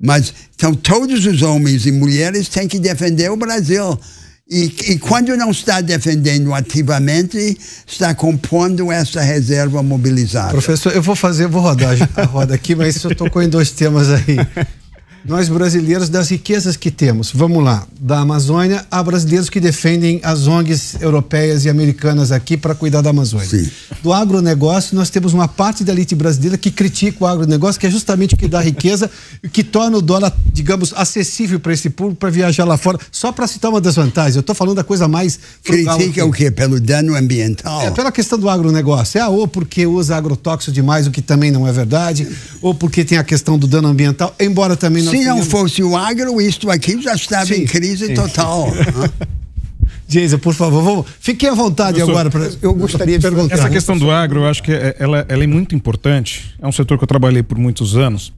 Mas então, todos os homens e mulheres têm que defender o Brasil. E, e, quando não está defendendo ativamente, está compondo essa reserva mobilizada. Professor, eu vou fazer, vou rodar a roda aqui, mas eu tocou em dois temas aí nós brasileiros das riquezas que temos. Vamos lá, da Amazônia há brasileiros que defendem as ONGs europeias e americanas aqui para cuidar da Amazônia. Sim. Do agronegócio, nós temos uma parte da elite brasileira que critica o agronegócio, que é justamente o que dá riqueza [laughs] e que torna o dólar, digamos, acessível para esse público para viajar lá fora. Só para citar uma das vantagens, eu estou falando da coisa mais. Critica é o quê? Pelo dano ambiental? É, pela questão do agronegócio. É, ou porque usa agrotóxico demais, o que também não é verdade, ou porque tem a questão do dano ambiental, embora também não se não fosse o agro, isto aqui já estava sim, em crise sim, total. Sim. [laughs] Né? Jason, por favor, vamos, fiquem à vontade agora. Pra, eu gostaria de perguntar. Essa questão do agro, eu acho que é, ela, ela, é muito importante. É um setor que eu trabalhei por muitos anos.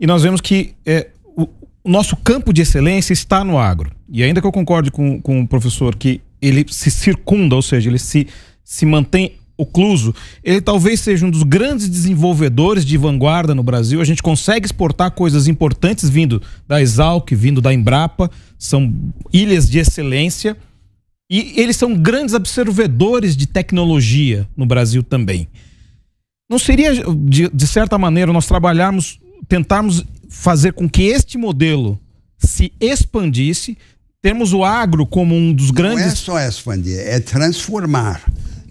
E nós vemos que é, o, o nosso campo de excelência está no agro. E ainda que eu concorde com, com o professor que ele se circunda, ou seja, ele se, se mantém Ocluso, ele talvez seja um dos grandes desenvolvedores de vanguarda no Brasil. A gente consegue exportar coisas importantes vindo da Exalc, vindo da Embrapa, são ilhas de excelência. E eles são grandes absorvedores de tecnologia no Brasil também. Não seria, de, de certa maneira, nós trabalharmos, tentarmos fazer com que este modelo se expandisse, temos o agro como um dos grandes. Não é só expandir, é transformar.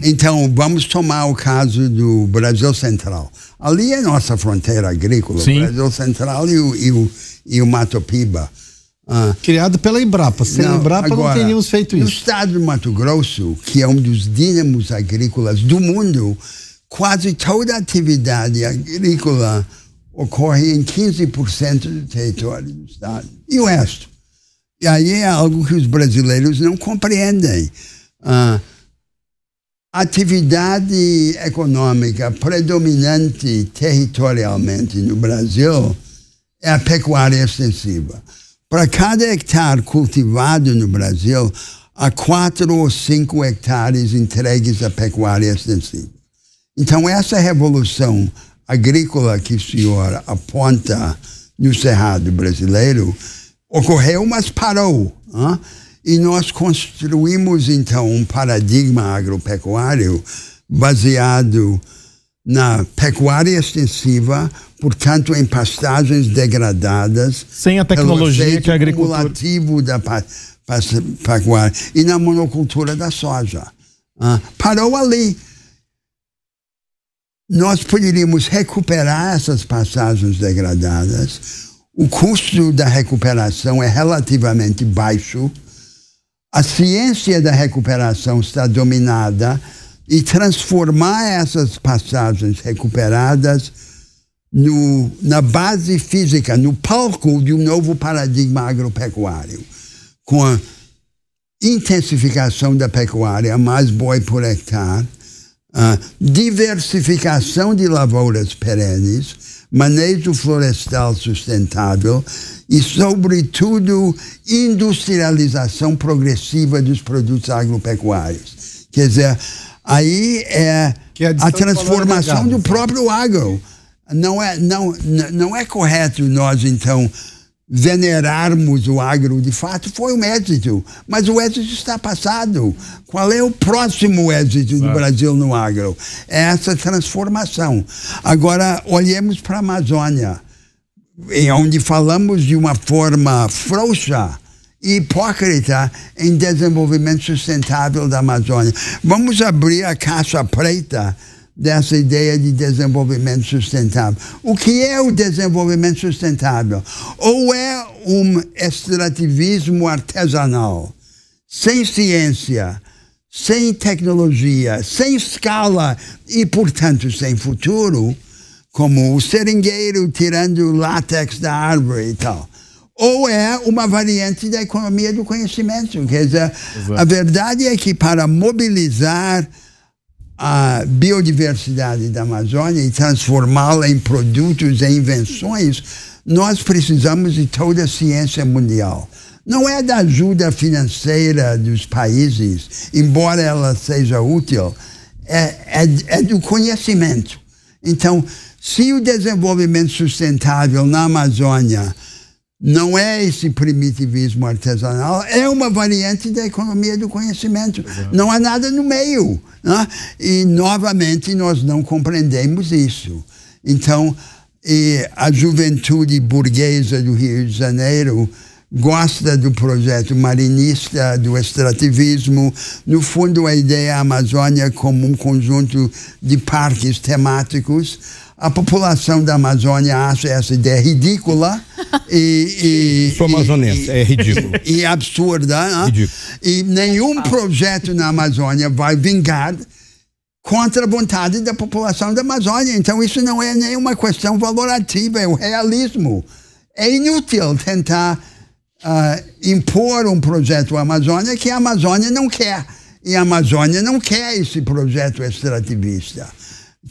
Então, vamos tomar o caso do Brasil Central. Ali é nossa fronteira agrícola, Sim. o Brasil Central e o, e o, e o Mato Piba. Ah, Criado pela Embrapa. Sem não, Embrapa agora, não teríamos feito isso. No estado do Mato Grosso, que é um dos dínamos agrícolas do mundo, quase toda a atividade agrícola ocorre em 15% do território do estado. E o resto? E aí é algo que os brasileiros não compreendem. Ah, atividade econômica predominante territorialmente no Brasil é a pecuária extensiva. Para cada hectare cultivado no Brasil, há quatro ou cinco hectares entregues à pecuária extensiva. Então, essa revolução agrícola que o senhor aponta no Cerrado brasileiro ocorreu, mas parou. Hein? E nós construímos, então, um paradigma agropecuário baseado na pecuária extensiva, portanto, em pastagens degradadas. Sem a tecnologia que a agricultura. acumulativo da pecuária. E na monocultura da soja. Ah, parou ali. Nós poderíamos recuperar essas pastagens degradadas. O custo da recuperação é relativamente baixo a ciência da recuperação está dominada e transformar essas passagens recuperadas no, na base física, no palco de um novo paradigma agropecuário, com a intensificação da pecuária, mais boi por hectare, a diversificação de lavouras perenes, manejo florestal sustentável e, sobretudo, industrialização progressiva dos produtos agropecuários. Quer dizer, aí é, é a transformação do próprio agro. Não é, não, não é correto nós, então, venerarmos o agro de fato foi um êxito. Mas o êxito está passado. Qual é o próximo êxito do Brasil no agro? É essa transformação. Agora, olhemos para a Amazônia, onde falamos de uma forma frouxa e hipócrita em desenvolvimento sustentável da Amazônia. Vamos abrir a caixa preta dessa ideia de desenvolvimento sustentável. O que é o desenvolvimento sustentável? Ou é um extrativismo artesanal, sem ciência, sem tecnologia, sem escala e, portanto, sem futuro, como o seringueiro tirando látex da árvore e tal ou é uma variante da economia do conhecimento. Quer dizer, Exato. a verdade é que para mobilizar a biodiversidade da Amazônia e transformá-la em produtos e invenções, nós precisamos de toda a ciência mundial. Não é da ajuda financeira dos países, embora ela seja útil, é, é, é do conhecimento. Então, se o desenvolvimento sustentável na Amazônia não é esse primitivismo artesanal, é uma variante da economia do conhecimento. Exato. Não há nada no meio. Né? E, novamente, nós não compreendemos isso. Então, a juventude burguesa do Rio de Janeiro gosta do projeto marinista, do extrativismo. No fundo, a ideia da Amazônia como um conjunto de parques temáticos a população da Amazônia acha essa ideia ridícula e, e [laughs] sou amazonense, e, é ridículo [laughs] e absurda, né? ridículo. e nenhum ah. projeto na Amazônia vai vingar contra a vontade da população da Amazônia. Então isso não é nenhuma questão valorativa, é o realismo. É inútil tentar uh, impor um projeto à Amazônia que a Amazônia não quer. E a Amazônia não quer esse projeto extrativista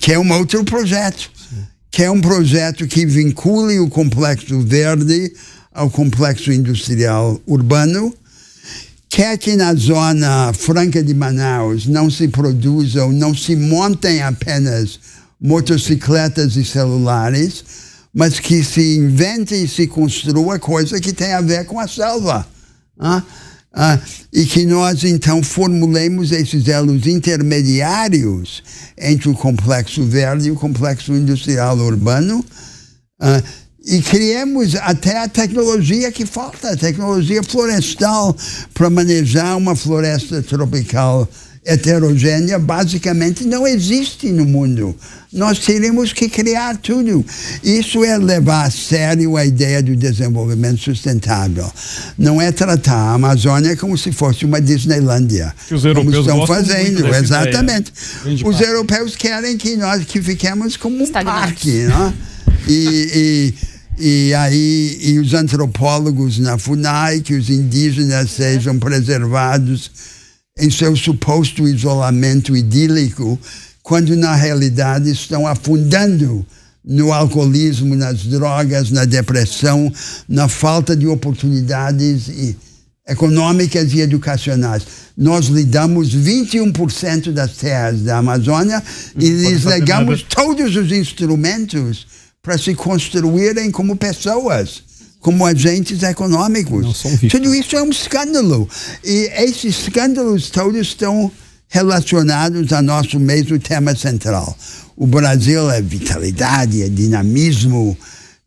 que é um outro projeto, Sim. que é um projeto que vincule o complexo verde ao complexo industrial urbano, quer é que na zona franca de Manaus não se produzam, não se montem apenas motocicletas e celulares, mas que se invente e se construa coisa que tem a ver com a selva. Ah? ah, e que nós então formulemos esses elos intermediários entre o complexo verde e o complexo industrial urbano ah, e criemos até a tecnologia que falta, a tecnologia florestal para manejar uma floresta tropical heterogênea basicamente não existe no mundo. Nós teremos que criar tudo. Isso é levar a sério a ideia do desenvolvimento sustentável. Não é tratar a Amazônia como se fosse uma Disneylândia. Que os europeus como estão fazendo, exatamente. Os europeus querem que nós que fiquemos como um parque, né? e, e e aí e os antropólogos na FUNAI, que os indígenas é. sejam preservados em seu é suposto isolamento idílico, quando na realidade estão afundando no alcoolismo, nas drogas, na depressão, na falta de oportunidades econômicas e educacionais. Nós lidamos 21% das terras da Amazônia e hum, lhes todos os instrumentos para se construírem como pessoas como agentes econômicos. Tudo isso é um escândalo. E esses escândalos todos estão relacionados ao nosso mesmo tema central. O Brasil é vitalidade, é dinamismo,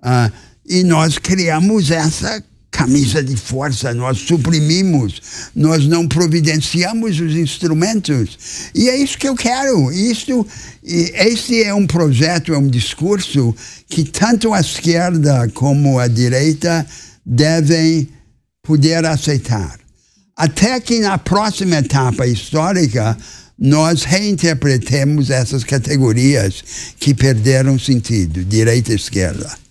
uh, e nós criamos essa camisa de força, nós suprimimos, nós não providenciamos os instrumentos. E é isso que eu quero. Isso, este é um projeto, é um discurso que tanto a esquerda como a direita devem poder aceitar. Até que na próxima etapa histórica nós reinterpretemos essas categorias que perderam sentido, direita e esquerda.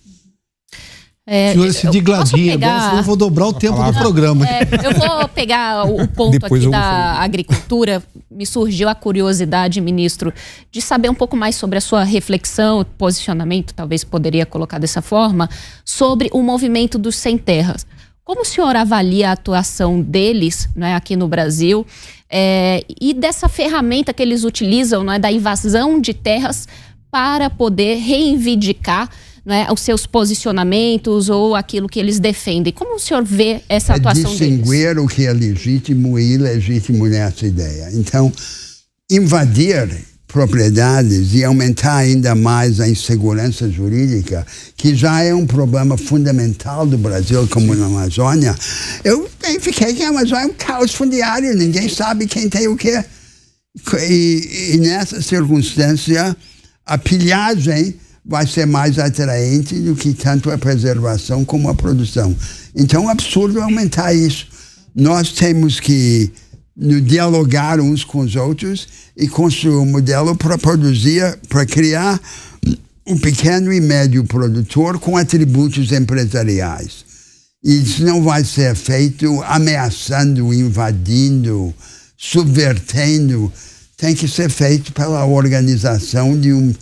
É, Senhora de Gladinha, pegar... eu vou dobrar o tempo do programa. É, eu vou pegar o, ponto aqui da agricultura. Me surgiu a curiosidade, ministro, de saber um pouco mais sobre a sua reflexão, posicionamento, talvez poderia colocar dessa forma, sobre o movimento dos sem terras. Como o senhor avalia a atuação deles né, aqui no Brasil é, e dessa ferramenta que eles utilizam é da invasão de terras para poder reivindicar né, os seus posicionamentos ou aquilo que eles defendem. Como o senhor vê essa é atuação distinguir deles? o que é legítimo e ilegítimo nessa ideia. Então, invadir propriedades e aumentar ainda mais a insegurança jurídica, que já é um problema fundamental do Brasil, como na Amazônia, eu verifiquei que a Amazônia é um caos fundiário, ninguém sabe quem tem o quê. E, e nessa circunstância, a pilhagem vai ser mais atraente do que tanto a preservação como a produção. Então, é absurdo aumentar isso. Nós temos que dialogar uns com os outros e construir um modelo para produzir, para criar um pequeno e médio produtor com atributos empresariais. E isso não vai ser feito ameaçando, invadindo, subvertendo. Tem que ser feito pela organização de um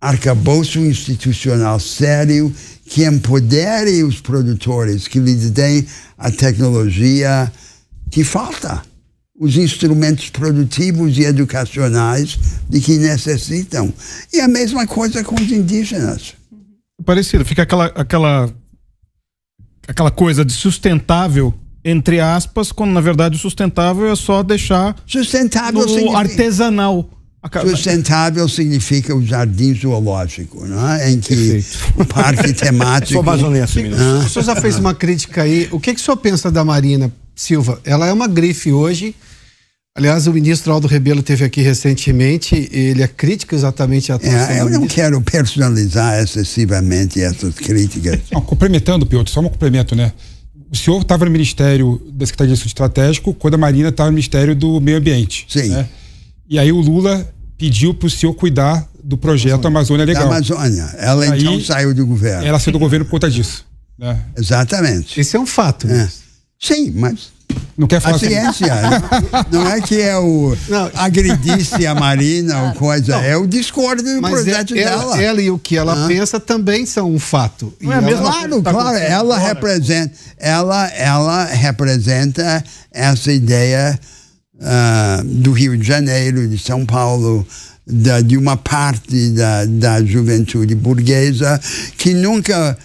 arcabouço institucional sério que empodere os produtores, que lhes dê a tecnologia que falta, os instrumentos produtivos e educacionais de que necessitam. E a mesma coisa com os indígenas. Parecido, fica aquela, aquela, aquela coisa de sustentável entre aspas, quando na verdade o sustentável é só deixar sustentável no artesanal. Sustentável significa o jardim zoológico, né? em que Perfeito. o parque [laughs] temático. Sou mais honesto, O senhor já fez uma crítica aí. O que, que o senhor pensa da Marina Silva? Ela é uma grife hoje. Aliás, o ministro Aldo Rebelo teve aqui recentemente, ele é crítico exatamente a. É, eu não quero personalizar excessivamente essas críticas. Não, complementando, Piotr, só um complemento, né? O senhor estava no Ministério da Secretaria de Estratégico quando a Marina estava no Ministério do Meio Ambiente. Sim. Né? E aí o Lula pediu para o senhor cuidar do projeto Amazônia, Amazônia Legal. Da Amazônia. Ela Aí, então saiu do governo. Ela saiu do governo por conta disso. Né? Exatamente. Esse é um fato. Né? É. Sim, mas. Não quer falar a assim. ciência. [laughs] não é que é o não. agredisse a Marina ou coisa, não. é o discórdio do mas projeto é, dela. Ela e o que ela ah. pensa também são um fato. Não é mesmo? Claro, tá claro. Ela representa, ela, ela representa essa ideia uh, do Rio de Janeiro, de São Paulo, da, de uma parte da, da juventude burguesa que nunca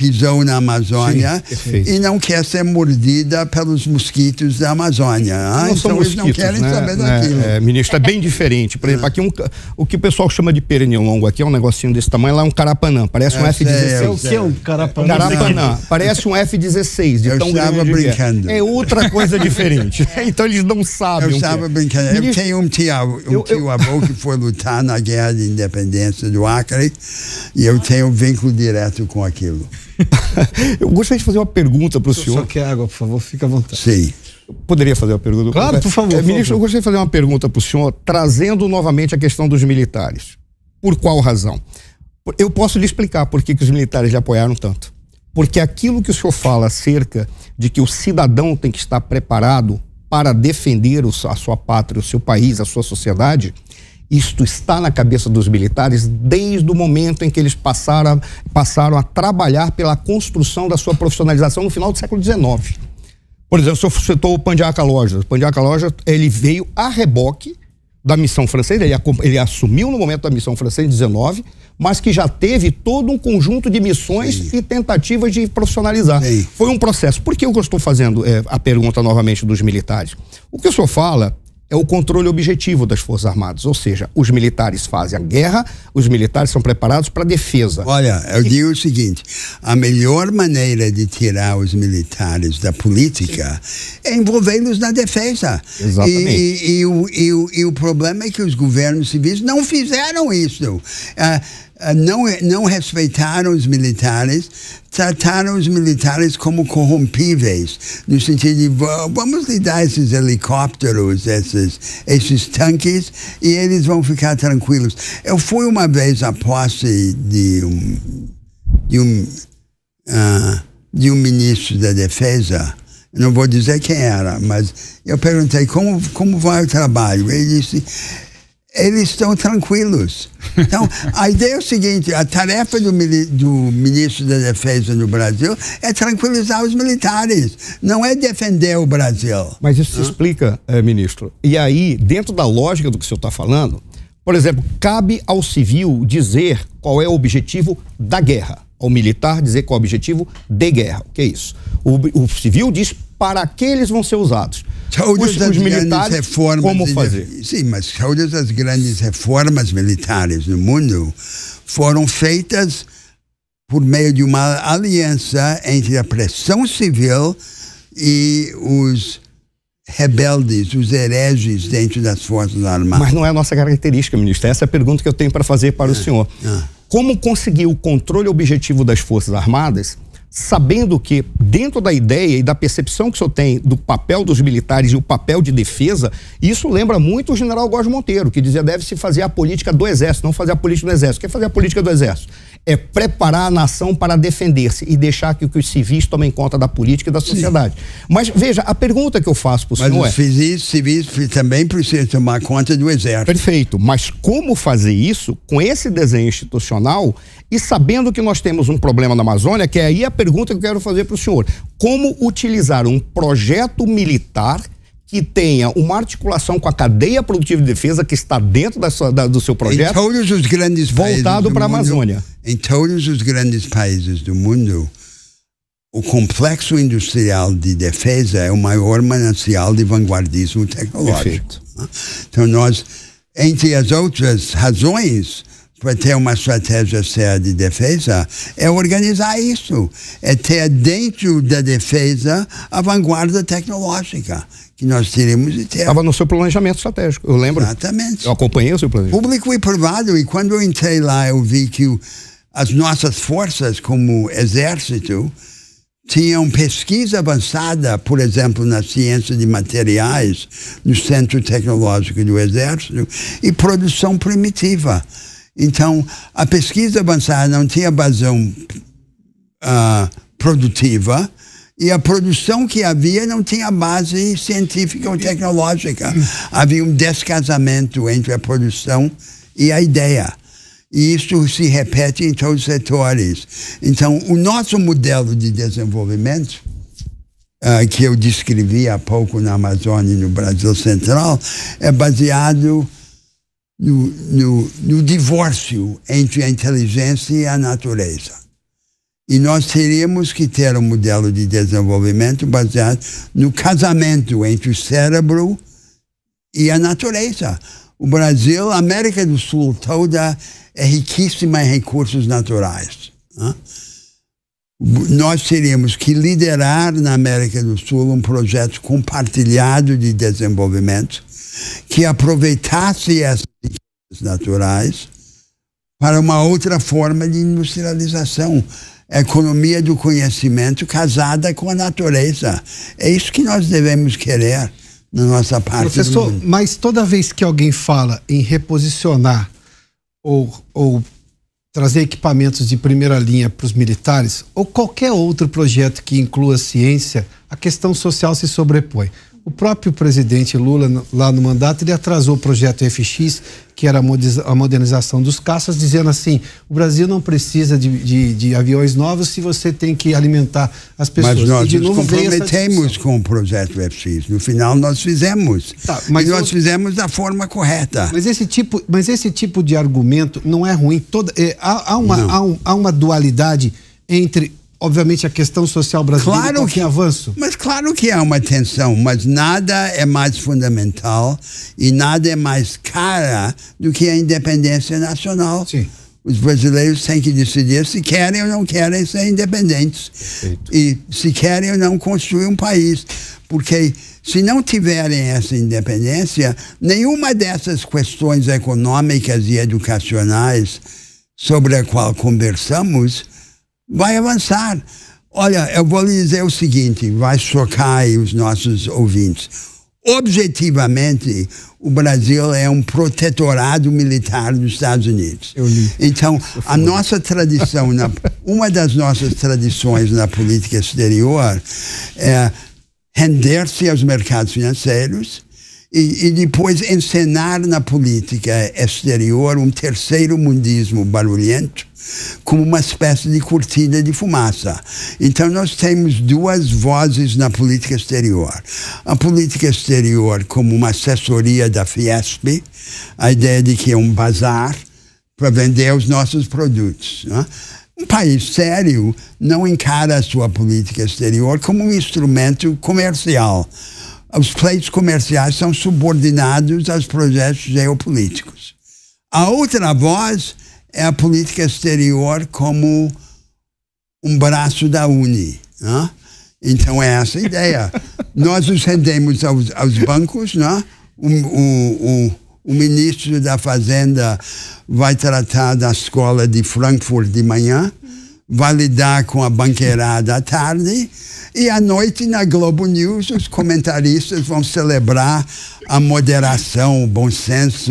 pisou na Amazônia Sim, e não quer ser mordida pelos mosquitos da Amazônia. Ah, não então eles não querem né? saber né? daquilo. É, é, ministro, é bem diferente. Por exemplo, é. aqui um, o que o pessoal chama de pernilongo aqui é um negocinho desse tamanho, lá é um carapanã. Parece um é, F-16. É o que é um carapanã? Carapanã. [laughs] Parece um F-16 eu tão estava brincando. É. é. outra coisa diferente. [laughs] então eles não sabem. Eu estava brincando. Ministro, eu tenho um tio-avô um tio avô que foi lutar na guerra de independência do Acre e eu tenho um vínculo direto com aquilo. [laughs] eu gostaria de fazer uma pergunta para o senhor. Só quer é água, por favor, fica à vontade. Sei. poderia fazer uma pergunta? Claro, por favor. É, por ministro, favor. eu gostaria de fazer uma pergunta para o senhor, trazendo novamente a questão dos militares. Por qual razão? Eu posso lhe explicar por que, que os militares lhe apoiaram tanto. Porque aquilo que o senhor fala acerca de que o cidadão tem que estar preparado para defender a sua pátria, o seu país, a sua sociedade, isto está na cabeça dos militares desde o momento em que eles passaram a, passaram a trabalhar pela construção da sua profissionalização no final do século XIX. Por exemplo, o senhor citou o Pandiaca Lojas. O Pandiaca Lojas ele veio a reboque da missão francesa, ele, ele, assumiu no momento da missão francesa em 19, mas que já teve todo um conjunto de missões Sim. e tentativas de profissionalizar. Sim. Foi um processo. Por que eu estou fazendo é, a pergunta novamente dos militares? O que o senhor fala é o controle objetivo das Forças Armadas. Ou seja, os militares fazem a guerra, os militares são preparados para a defesa. Olha, eu digo o seguinte: a melhor maneira de tirar os militares da política é envolvê-los na defesa. Exatamente. E, e, e, o, e, o, problema é que os governos civis não fizeram isso. Ah, ah, não, é, não respeitaram os militares, trataram os militares como corrompíveis, no sentido de vamos lhe dar esses helicópteros, esses, esses tanques, e eles vão ficar tranquilos. Eu fui uma vez à posse de um, de um, uh, de um ministro da Defesa, não vou dizer quem era, mas eu perguntei como, como vai o trabalho. Ele disse eles estão tranquilos. Então, a ideia é o seguinte: a tarefa do, do, ministro da Defesa no Brasil é tranquilizar os militares, não é defender o Brasil. Mas isso se explica, é, ministro. E aí, dentro da lógica do que o senhor está falando, por exemplo, cabe ao civil dizer qual é o objetivo da guerra, ao militar dizer qual é o objetivo de guerra. O que é isso? O, o civil diz para que eles vão ser usados. Saúde os, os militares, reformas, como fazer? Sim, mas todas as grandes reformas militares no mundo foram feitas por meio de uma aliança entre a pressão civil e os rebeldes, os hereges dentro das forças armadas. Mas não é a nossa característica, ministro. Essa é a pergunta que eu tenho para fazer para ah, o senhor. Ah. Como conseguir o controle objetivo das forças armadas sabendo que, dentro da ideia e da percepção que o senhor tem do papel dos militares e o papel de defesa, isso lembra muito o general Góes Monteiro, que dizia deve-se fazer a política do Exército, não fazer a política do Exército. Quer é fazer a política do Exército? é preparar a nação para defender-se e deixar que, que, os civis tomem conta da política e da sociedade. Sim. Mas veja, a pergunta que eu faço para o senhor mas os é... Civis, civis também precisam tomar conta do exército. Perfeito, mas como fazer isso com esse desenho institucional e sabendo que nós temos um problema na Amazônia, que é aí a pergunta que eu quero fazer para o senhor. Como utilizar um projeto militar que tenha uma articulação com a cadeia produtiva de defesa que está dentro da sua, da, do seu projeto. Em todos os grandes voltado para a Amazônia. Em todos os grandes países do mundo, o complexo industrial de defesa é o maior manancial de vanguardismo tecnológico. Perfeito. Né? Então nós, entre as outras razões, para ter uma estratégia séria de defesa é organizar isso, é ter dentro da defesa a vanguarda tecnológica, que nós teríamos de ter. Estava no seu planejamento estratégico, eu lembro. Exatamente. Eu acompanhei o seu planejamento. Público e privado, e quando eu entrei lá, eu vi que o, as nossas forças como exército tinham pesquisa avançada, por exemplo, na ciência de materiais, no Centro Tecnológico do Exército, e produção primitiva. Então, a pesquisa avançada não tinha basão uh, ah, produtiva, e a produção que havia não tinha base científica ou tecnológica. Havia um descasamento entre a produção e a ideia. E isso se repete em todos os setores. Então, o nosso modelo de desenvolvimento, uh, que eu descrevi há pouco na Amazônia e no Brasil Central, é baseado no, no, no divórcio entre a inteligência e a natureza. E nós teríamos que ter um modelo de desenvolvimento baseado no casamento entre o cérebro e a natureza. O Brasil, a América do Sul toda é riquíssima em recursos naturais. Né? Nós teríamos que liderar na América do Sul um projeto compartilhado de desenvolvimento que aproveitasse essas riquezas naturais para uma outra forma de industrialização economia do conhecimento casada com a natureza. É isso que nós devemos querer na nossa parte. Professor, mas toda vez que alguém fala em reposicionar ou, ou trazer equipamentos de primeira linha para os militares, ou qualquer outro projeto que inclua ciência, a questão social se sobrepõe. O próprio presidente Lula, lá no mandato, ele atrasou o projeto FX, que era a modernização dos caças, dizendo assim: o Brasil não precisa de, de, de aviões novos se você tem que alimentar as pessoas. Mas nós nos comprometemos com o projeto FX. No final, nós fizemos. Tá, mas e nós fizemos da forma correta. Mas esse tipo, mas esse tipo de argumento não é ruim. Toda, é, há, há, uma, há, um, há uma dualidade entre obviamente, a questão social brasileira claro tá que avanço. Mas claro que há é uma tensão, mas nada é mais fundamental e nada é mais cara do que a independência nacional. Sim. Os brasileiros têm que decidir se querem ou não querem ser independentes. Perfeito. E se querem ou não construir um país. Porque se não tiverem essa independência, nenhuma dessas questões econômicas e educacionais sobre a qual conversamos vai avançar. Olha, eu vou lhe dizer o seguinte, vai chocar aí os nossos ouvintes. Objetivamente, o Brasil é um protetorado militar dos Estados Unidos. Então, a nossa tradição, na, [laughs] uma das nossas tradições na política exterior é render-se aos mercados financeiros, e, e, depois encenar na política exterior um terceiro mundismo barulhento como uma espécie de cortina de fumaça. Então nós temos duas vozes na política exterior. A política exterior como uma assessoria da Fiesp, a ideia de que é um bazar para vender os nossos produtos. Né? Um país sério não encara a sua política exterior como um instrumento comercial os pleitos comerciais são subordinados aos projetos geopolíticos. A outra voz é a política exterior como um braço da Uni. Né? Então é essa a ideia. [laughs] Nós os rendemos aos, aos bancos, né? o, o, o, o, ministro da Fazenda vai tratar da escola de Frankfurt de manhã, vai lidar com a banqueirada à tarde e à noite na Globo News os comentaristas vão celebrar a moderação, o bom senso.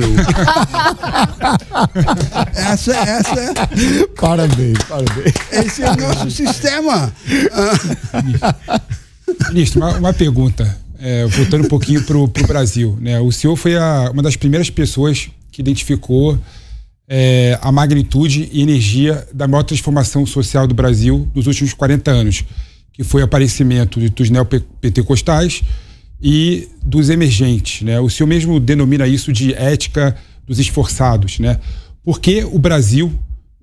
[laughs] essa, essa. Parabéns, parabéns. Esse é o nosso sistema. Ministro, uma, uma pergunta. É, voltando um pouquinho para o Brasil, né? O senhor foi a, uma das primeiras pessoas que identificou é, a magnitude e energia da maior transformação social do Brasil dos últimos 40 anos, que foi o aparecimento dos neopentecostais e dos emergentes. Né? O senhor mesmo denomina isso de ética dos esforçados. Né? Por que o Brasil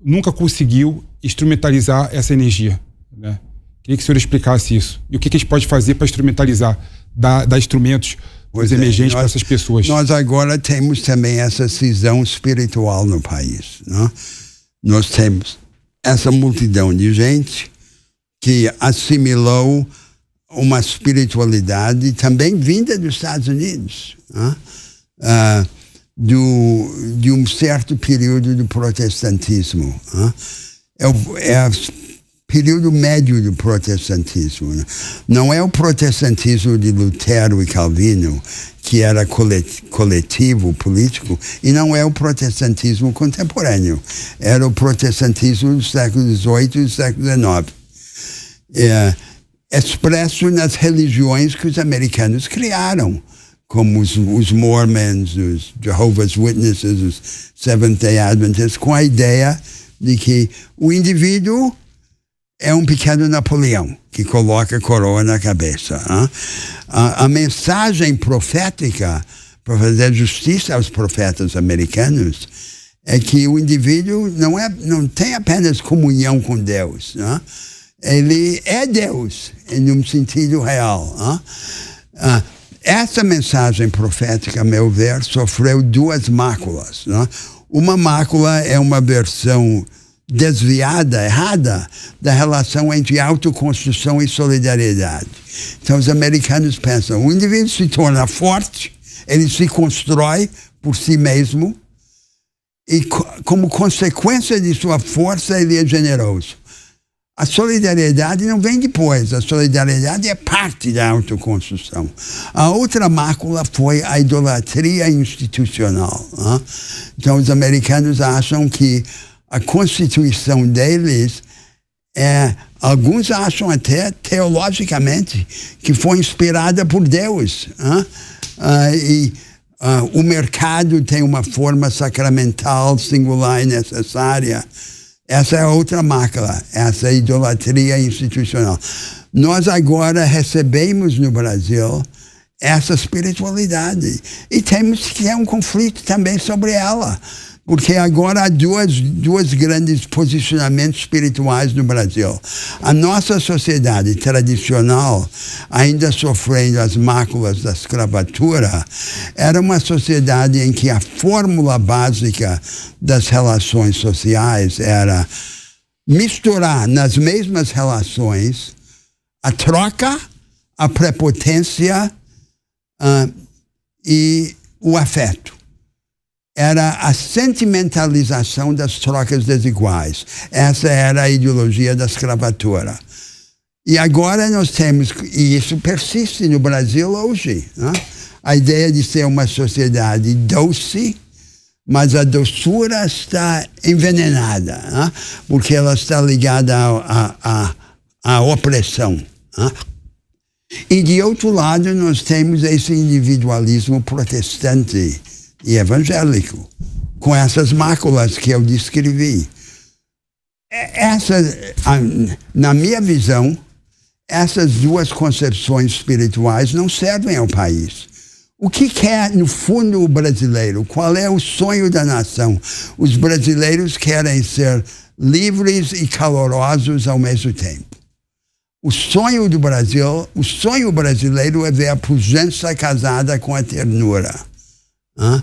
nunca conseguiu instrumentalizar essa energia? Né? Queria que o senhor explicasse isso. E o que, que a gente pode fazer para instrumentalizar, dar, dar instrumentos pois é, emergentes é, para essas pessoas. Nós agora temos também essa cisão espiritual no país. Né? Nós temos essa multidão de gente que assimilou uma espiritualidade também vinda dos Estados Unidos, né? ah, do, de um certo período do protestantismo. Né? É, é a período médio do protestantismo. Né? Não é o protestantismo de Lutero e Calvino, que era coletivo, político, e não é o protestantismo contemporâneo. Era o protestantismo do século XVIII e do século XIX. É, expresso nas religiões que os americanos criaram, como os, os Mormons, os Jehovah's Witnesses, os Seventh-day Adventists, com a ideia de que o indivíduo é um pequeno Napoleão que coloca a coroa na cabeça. A, a, mensagem profética para fazer justiça aos profetas americanos é que o indivíduo não, é, não tem apenas comunhão com Deus, né? ele é Deus em um sentido real. Né? Ah, essa mensagem profética, a meu ver, sofreu duas máculas. Uma mácula é uma versão desviada, errada, da relação entre autoconstrução e solidariedade. Então, os americanos pensam: o indivíduo se torna forte, ele se constrói por si mesmo, e, como consequência de sua força, ele é generoso. A solidariedade não vem depois, a solidariedade é parte da autoconstrução. A outra mácula foi a idolatria institucional. Né? Então, os americanos acham que a constituição deles é, alguns acham até teologicamente que foi inspirada por Deus. Ah, e ah, o mercado tem uma forma sacramental, singular e necessária. Essa é outra mácula, essa idolatria institucional. Nós agora recebemos no Brasil essa espiritualidade e temos que ter um conflito também sobre ela porque agora há duas, duas grandes posicionamentos espirituais no Brasil. A nossa sociedade tradicional, ainda sofrendo as máculas da escravatura, era uma sociedade em que a fórmula básica das relações sociais era misturar nas mesmas relações a troca, a prepotência uh, e o afeto era a sentimentalização das trocas desiguais. Essa era a ideologia da escravatura. E agora nós temos, e isso persiste no Brasil hoje, né? a ideia de ser uma sociedade doce, mas a doçura está envenenada, né? porque ela está ligada à opressão. Né? E de outro lado, nós temos esse individualismo protestante, e evangélico, com essas máculas que eu descrevi. É, essa, na minha visão, essas duas concepções espirituais não servem ao país. O que quer, é, no fundo, o brasileiro? Qual é o sonho da nação? Os brasileiros querem ser livres e calorosos ao mesmo tempo. O sonho do Brasil, o sonho brasileiro é ver a pujança casada com a ternura. Ah,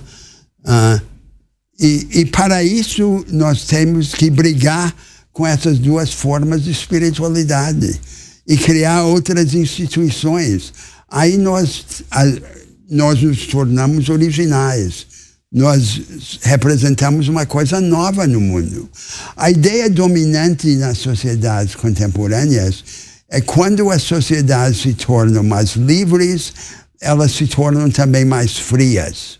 ah, e, e para isso nós temos que brigar com essas duas formas de espiritualidade e criar outras instituições. Aí nós, nós nos tornamos originais. Nós representamos uma coisa nova no mundo. A ideia dominante nas sociedades contemporâneas é quando as sociedades se tornam mais livres, elas se tornam também mais frias.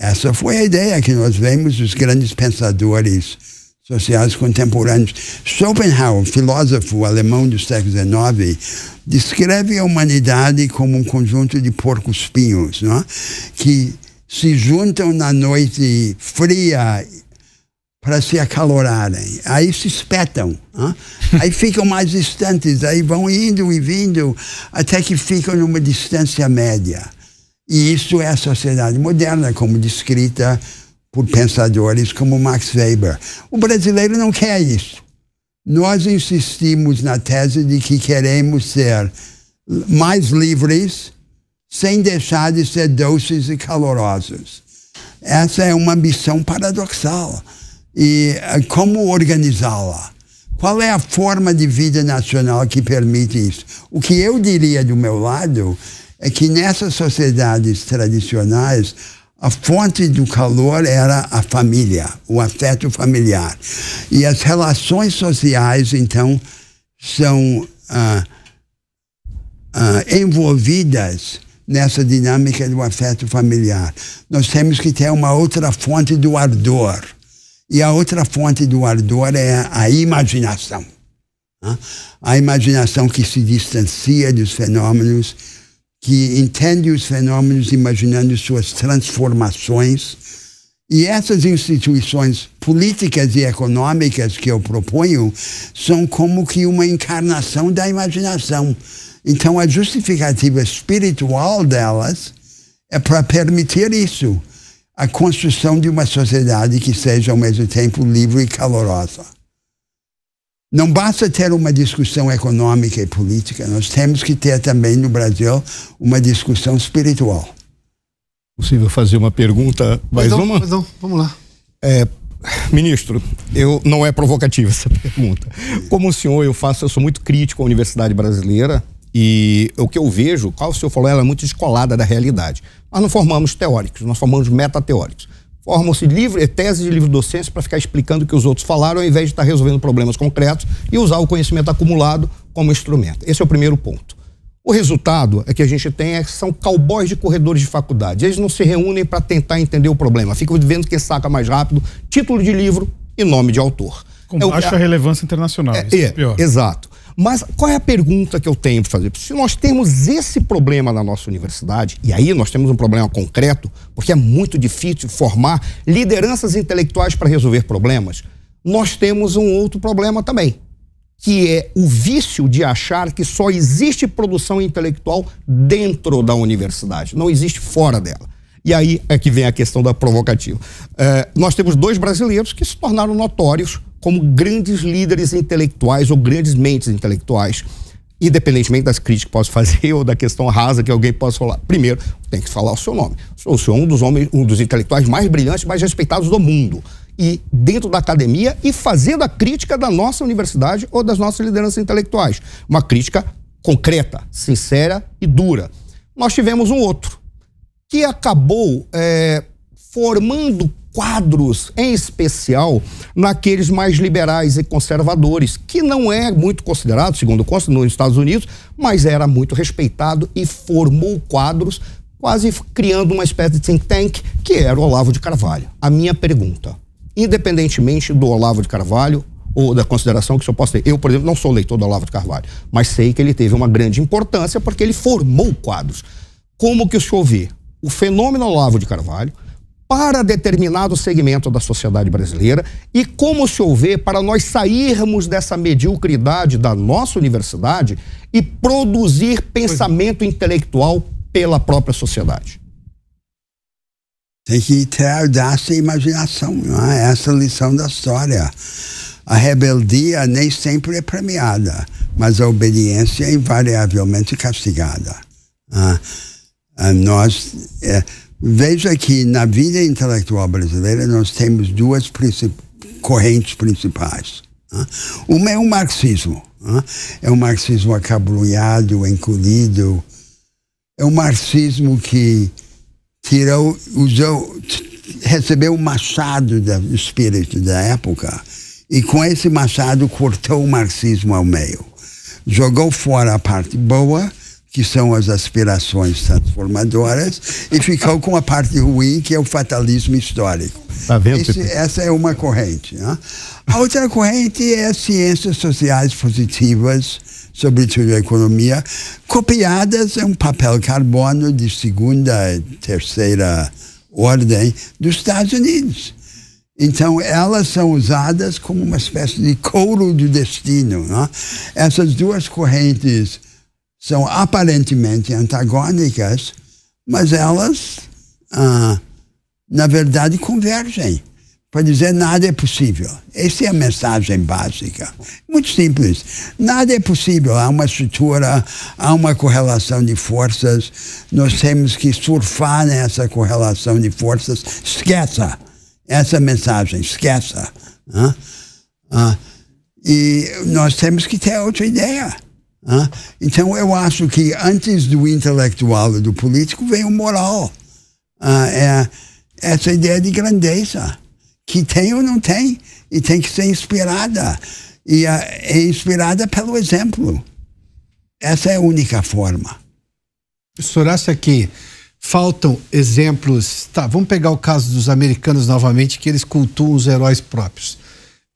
Essa foi a ideia que nós vemos dos grandes pensadores sociais contemporâneos. Schopenhauer, filósofo alemão do século XIX, descreve a humanidade como um conjunto de porcos-pinhos, é? que se juntam na noite fria para se acalorarem. Aí se espetam, é? [laughs] aí ficam mais distantes, aí vão indo e vindo até que ficam numa distância média. E isso é a sociedade moderna, como descrita por pensadores como Max Weber. O brasileiro não quer isso. Nós insistimos na tese de que queremos ser mais livres, sem deixar de ser doces e calorosos. Essa é uma missão paradoxal. E eh, como organizá-la? Qual é a forma de vida nacional que permite isso? O que eu diria do meu lado é que nessas sociedades tradicionais, a fonte do calor era a família, o afeto familiar. E as relações sociais, então, são ah, ah, envolvidas nessa dinâmica do afeto familiar. Nós temos que ter uma outra fonte do ardor. E a outra fonte do ardor é a imaginação. Né? A imaginação que se distancia dos fenômenos que entende os fenômenos imaginando suas transformações. E essas instituições políticas e econômicas que eu proponho são como que uma encarnação da imaginação. Então, a justificativa espiritual delas é para permitir isso a construção de uma sociedade que seja ao mesmo tempo livre e calorosa. Não basta ter uma discussão econômica e política, nós temos que ter também no Brasil uma discussão espiritual. Possível fazer uma pergunta? Mais perdão, uma? Perdão, vamos lá. É, Ministro, eu não é provocativa essa [laughs] pergunta. Como o senhor, eu faço, eu sou muito crítico à universidade brasileira e o que eu vejo, qual o senhor falou, ela é muito descolada da realidade. Nós não formamos teóricos, nós formamos metateóricos formam-se livros, teses de livro docência para ficar explicando o que os outros falaram, ao invés de estar tá resolvendo problemas concretos e usar o conhecimento acumulado como instrumento. Esse é o primeiro ponto. O resultado é que a gente tem é que são cowboys de corredores de faculdade. Eles não se reúnem para tentar entender o problema. Ficam vendo quem saca mais rápido título de livro e nome de autor. Com é baixa o, a, relevância internacional. É, é, é pior. Exato. Mas qual é a pergunta que eu tenho para fazer? Se nós temos esse problema na nossa universidade, e aí nós temos um problema concreto, porque é muito difícil formar lideranças intelectuais para resolver problemas, nós temos um outro problema também, que é o vício de achar que só existe produção intelectual dentro da universidade, não existe fora dela. E aí é que vem a questão da provocativa. É, nós temos dois brasileiros que se tornaram notórios como grandes líderes intelectuais ou grandes mentes intelectuais. Independentemente das críticas que posso fazer [laughs] ou da questão rasa que alguém possa falar. Primeiro, tem que falar o seu nome. O senhor é um dos homens, um dos intelectuais mais brilhantes, mais respeitados do mundo. E dentro da academia e fazendo a crítica da nossa universidade ou das nossas lideranças intelectuais. Uma crítica concreta, sincera e dura. Nós tivemos um outro que acabou é, formando quadros, em especial naqueles mais liberais e conservadores, que não é muito considerado, segundo consta, nos Estados Unidos, mas era muito respeitado e formou quadros, quase criando uma espécie de think tank, que era o Olavo de Carvalho. A minha pergunta, independentemente do Olavo de Carvalho ou da consideração que o senhor possa ter. Eu, por exemplo, não sou leitor do Olavo de Carvalho, mas sei que ele teve uma grande importância porque ele formou quadros. Como que o senhor vê o fenômeno Olavo de Carvalho, para determinado segmento da sociedade brasileira e como se houver para nós sairmos dessa mediocridade da nossa universidade e produzir pensamento intelectual pela própria sociedade. Tem que ter audácia e imaginação, não é? Essa é a lição da história. A rebeldia nem sempre é premiada, mas a obediência é invariavelmente castigada. Né? Ah, nós. É, Veja que na vida intelectual brasileira nós temos duas princip... correntes principais. Né? Uma é o marxismo. Né? É um marxismo acabrunhado, encolhido. É um marxismo que tirou, usou, recebeu o machado do espírito da época e com esse machado cortou o marxismo ao meio. Jogou fora a parte boa que são as aspirações transformadoras, e ficou com a parte ruim, que é o fatalismo histórico. Tá vendo, Esse, essa é uma corrente. Né? A outra corrente é as ciências sociais positivas, sobretudo a economia, copiadas é um papel carbono de segunda e terceira ordem dos Estados Unidos. Então, elas são usadas como uma espécie de couro do destino. Né? Essas duas correntes são aparentemente antagônicas, mas elas, ah, na verdade, convergem. Para dizer nada é possível. Essa é a mensagem básica. Muito simples. Nada é possível. Há uma estrutura, há uma correlação de forças. Nós temos que surfar nessa correlação de forças. Esqueça essa mensagem, esqueça. Ah, ah, e nós temos que ter outra ideia então, eu acho que antes do intelectual e do político vem o moral. é essa ideia de grandeza, que tem ou não tem, e tem que ser inspirada. E é inspirada pelo exemplo. Essa é a única forma. O senhor acha que faltam exemplos? Tá, vamos pegar o caso dos americanos novamente, que eles cultuam os heróis próprios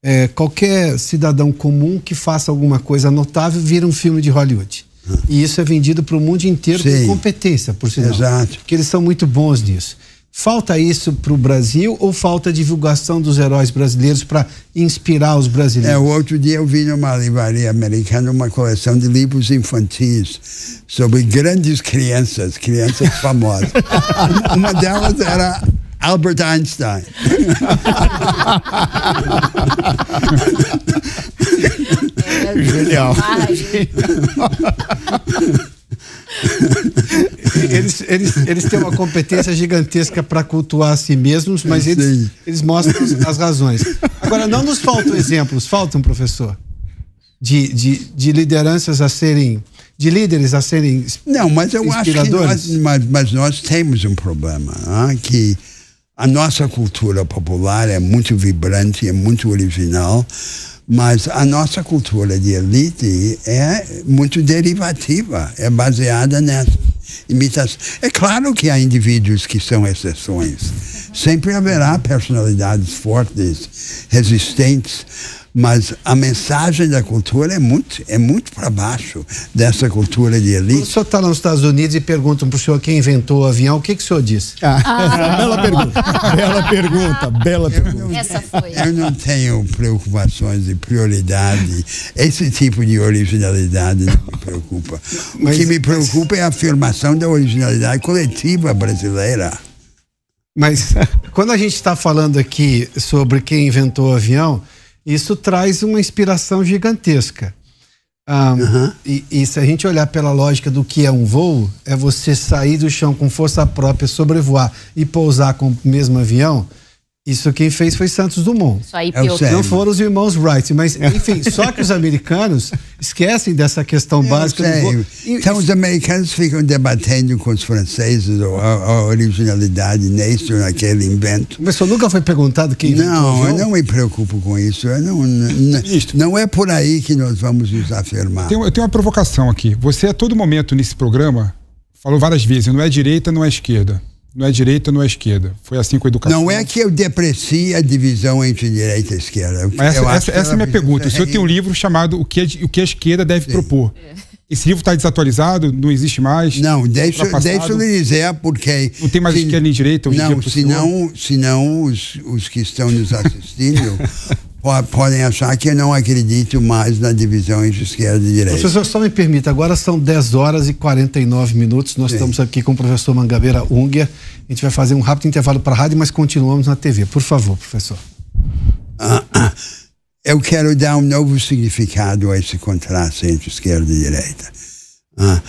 é, qualquer cidadão comum que faça alguma coisa notável vira um filme de Hollywood. Hum. E isso é vendido para o mundo inteiro Sim. com competência, por sinal. Exato. Porque eles são muito bons nisso. Falta isso para o Brasil ou falta divulgação dos heróis brasileiros para inspirar os brasileiros? É, outro dia eu vi numa livraria americana uma coleção de livros infantis sobre grandes crianças, crianças famosas. [laughs] uma delas era Albert Einstein. É, Genial. eles, eles, eles têm uma competência gigantesca para cultuar a si mesmos, mas eles, eles mostram as razões. Agora, não nos faltam exemplos, faltam, professor, de, de, de lideranças a serem de líderes a serem Não, mas eu acho que nós, mas, mas nós temos um problema, né? que a nossa cultura popular é muito vibrante, é muito original, mas a nossa cultura de elite é muito derivativa, é baseada nessa imitação. É claro que há indivíduos que são exceções. Sempre haverá personalidades fortes, resistentes, mas a mensagem da cultura é muito, é muito para baixo dessa cultura de elite. O senhor está nos Estados Unidos e perguntam para o senhor quem inventou o avião, o que, que o senhor disse? Ah. [laughs] bela pergunta, bela pergunta, bela pergunta. Não, Essa foi. Eu não tenho preocupações de prioridade, esse tipo de originalidade não me preocupa. Mas, o que me preocupa mas... é a afirmação da originalidade coletiva brasileira. Mas quando a gente está falando aqui sobre quem inventou o avião, isso traz uma inspiração gigantesca. uhum. e, e, se a gente olhar pela lógica do que é um voo, é você sair do chão com força própria, sobrevoar e pousar com o mesmo avião. Isso quem fez foi Santos Dumont. Isso aí, é não foram os irmãos Wright, mas [laughs] enfim, só que os americanos esquecem dessa questão Eu básica. Vou... Então os americanos ficam debatendo com os franceses a, a originalidade nesse ou naquele invento. Mas só nunca foi perguntado quem Não, eu não me preocupo com isso. Eu não, não, não é por aí que nós vamos nos afirmar. Eu tenho uma provocação aqui. Você a todo momento nesse programa falou várias vezes, não é direita, não é esquerda não é direita não é esquerda. Foi assim com a educação. Não é que eu deprecie a divisão entre direita e esquerda. Mas essa, essa, essa é a é minha pergunta. O senhor tem um livro chamado O que, a, o que a Esquerda Deve Sim. Propor. É. Esse livro está desatualizado? Não existe mais? Não, deixa, tá deixa eu lhe dizer, porque... Não tem mais se, esquerda nem direita? Não, senão, senão os, os que estão nos assistindo [laughs] podem achar que eu não acredito mais na divisão entre esquerda e direita. Professor, só me permita, agora são 10 horas e 49 minutos. Nós Sim. estamos aqui com o professor Mangabeira Unger. A gente vai fazer um rápido intervalo para a rádio, mas continuamos na TV. Por favor, professor. Ah, eu quero dar um novo significado a esse contraste entre esquerda e direita. Ah,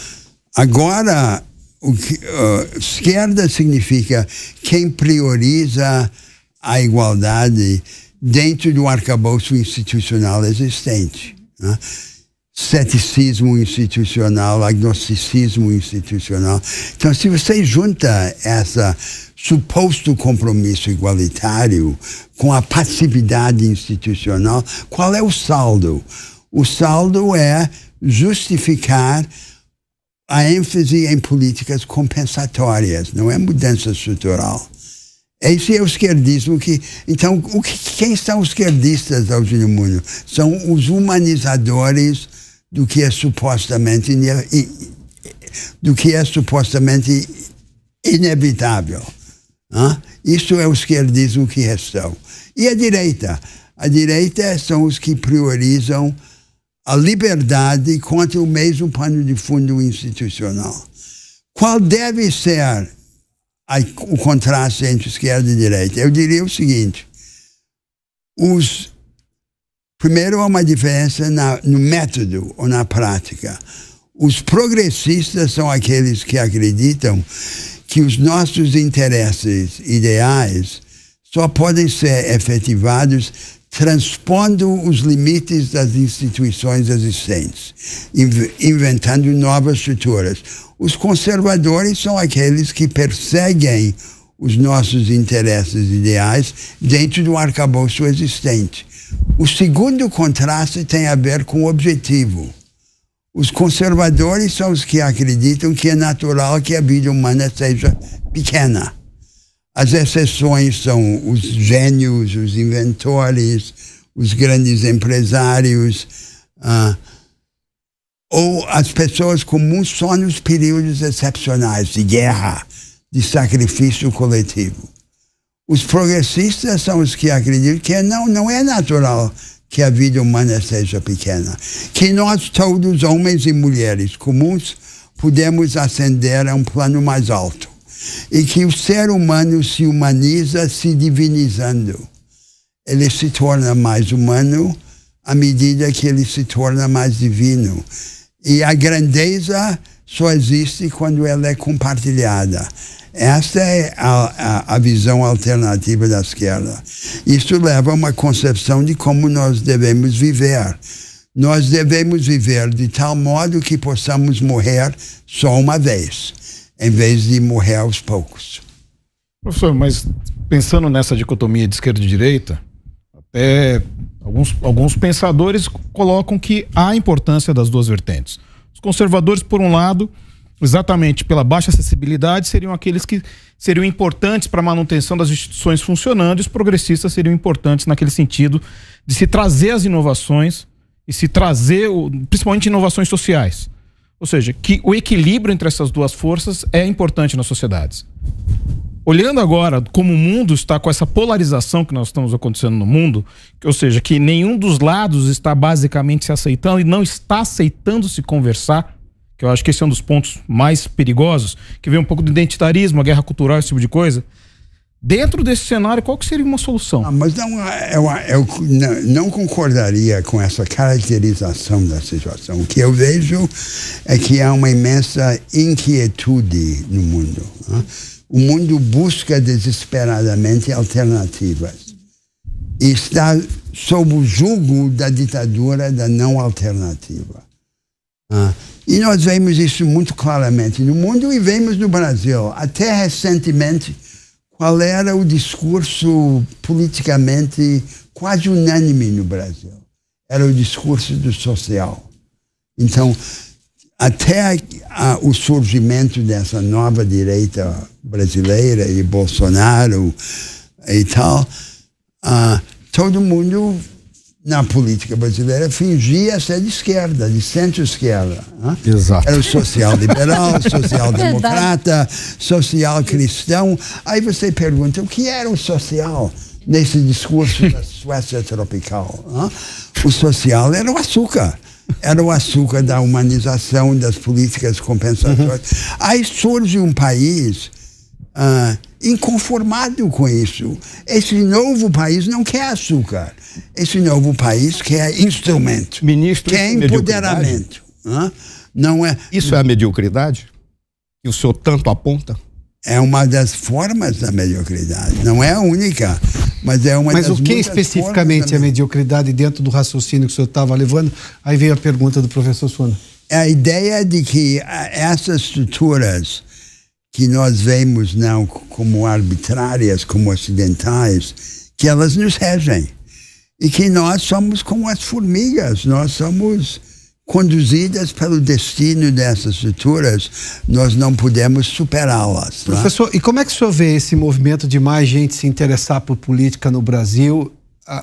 agora, que, uh, esquerda significa quem prioriza a igualdade dentro do arcabouço institucional existente. Né? Ceticismo institucional, agnosticismo institucional. Então, se você junta essa suposto compromisso igualitário com a passividade institucional, qual é o saldo? O saldo é justificar a ênfase em políticas compensatórias, não é mudança estrutural. É isso é o esquerdismo que. Então, o que, quem são os esquerdistas, Alcínio Múlio? São os humanizadores do que é supostamente do que é supostamente inevitável. Né? Isso é o esquerdismo que restou. E a direita? A direita são os que priorizam a liberdade contra o mesmo pano de fundo institucional. Qual deve ser a, o contraste entre esquerda e direita. Eu diria o seguinte: os, primeiro há uma diferença na, no método ou na prática. Os progressistas são aqueles que acreditam que os nossos interesses ideais só podem ser efetivados transpondo os limites das instituições existentes, inventando novas estruturas. Os conservadores são aqueles que perseguem os nossos interesses ideais dentro do arcabouço existente. O segundo contraste tem a ver com o objetivo. Os conservadores são os que acreditam que é natural que a vida humana seja pequena as exceções são os gênios, os inventores, os grandes empresários, ah, ou as pessoas comuns só nos períodos excepcionais de guerra, de sacrifício coletivo. Os progressistas são os que acreditam que não, não é natural que a vida humana seja pequena, que nós todos, homens e mulheres comuns, podemos ascender a um plano mais alto e que o ser humano se humaniza se divinizando. Ele se torna mais humano à medida que ele se torna mais divino. E a grandeza só existe quando ela é compartilhada. Esta é a, a, a, visão alternativa da esquerda. Isso leva a uma concepção de como nós devemos viver. Nós devemos viver de tal modo que possamos morrer só uma vez em vez de morrer aos poucos. Professor, mas pensando nessa dicotomia de esquerda e direita, até alguns, alguns pensadores colocam que há importância das duas vertentes. Os conservadores, por um lado, exatamente pela baixa acessibilidade, seriam aqueles que seriam importantes para a manutenção das instituições funcionando, e os progressistas seriam importantes naquele sentido de se trazer as inovações e se trazer, principalmente inovações sociais, ou seja, que o equilíbrio entre essas duas forças é importante nas sociedades. Olhando agora como o mundo está com essa polarização que nós estamos acontecendo no mundo, ou seja, que nenhum dos lados está basicamente se aceitando e não está aceitando se conversar, que eu acho que esse é um dos pontos mais perigosos, que vem um pouco do identitarismo, a guerra cultural, esse tipo de coisa. Dentro desse cenário, qual que seria uma solução? Ah, mas não, é, é eu, eu não, concordaria com essa caracterização da situação. O que eu vejo é que há uma imensa inquietude no mundo. Né? O mundo busca desesperadamente alternativas. E está sob o jugo da ditadura da não alternativa. Né? E nós vemos isso muito claramente no mundo e vemos no Brasil. Até recentemente qual era o discurso politicamente quase unânime no Brasil. Era o discurso do social. Então, até a, o surgimento dessa nova direita brasileira e Bolsonaro e tal, uh, todo mundo na política brasileira fingia ser de esquerda, de centro-esquerda. Né? Exato. Era o social-liberal, [laughs] social-democrata, social-cristão. Aí você pergunta, o que era o social nesse discurso da [laughs] Suécia tropical? Né? O social era o açúcar. Era o açúcar da humanização, das políticas compensatórias. Uhum. Aí surge um país... Uh, inconformado com isso. Esse novo país não quer açúcar. Esse novo país quer instrumento. Ministro, quer é empoderamento. Hã? Não é. Isso é a mediocridade que o senhor tanto aponta? É uma das formas da mediocridade. Não é a única, mas é uma mas das Mas o que especificamente é mediocridade dentro do raciocínio que o senhor estava levando? Aí veio a pergunta do professor Sona. É a ideia de que essas estruturas que nós vemos não como arbitrárias, como ocidentais, que elas nos regem. E que nós somos como as formigas, nós somos conduzidas pelo destino dessas estruturas, nós não podemos superá-las. Né? Professor, é? e como é que o senhor vê esse movimento de mais gente se interessar por política no Brasil,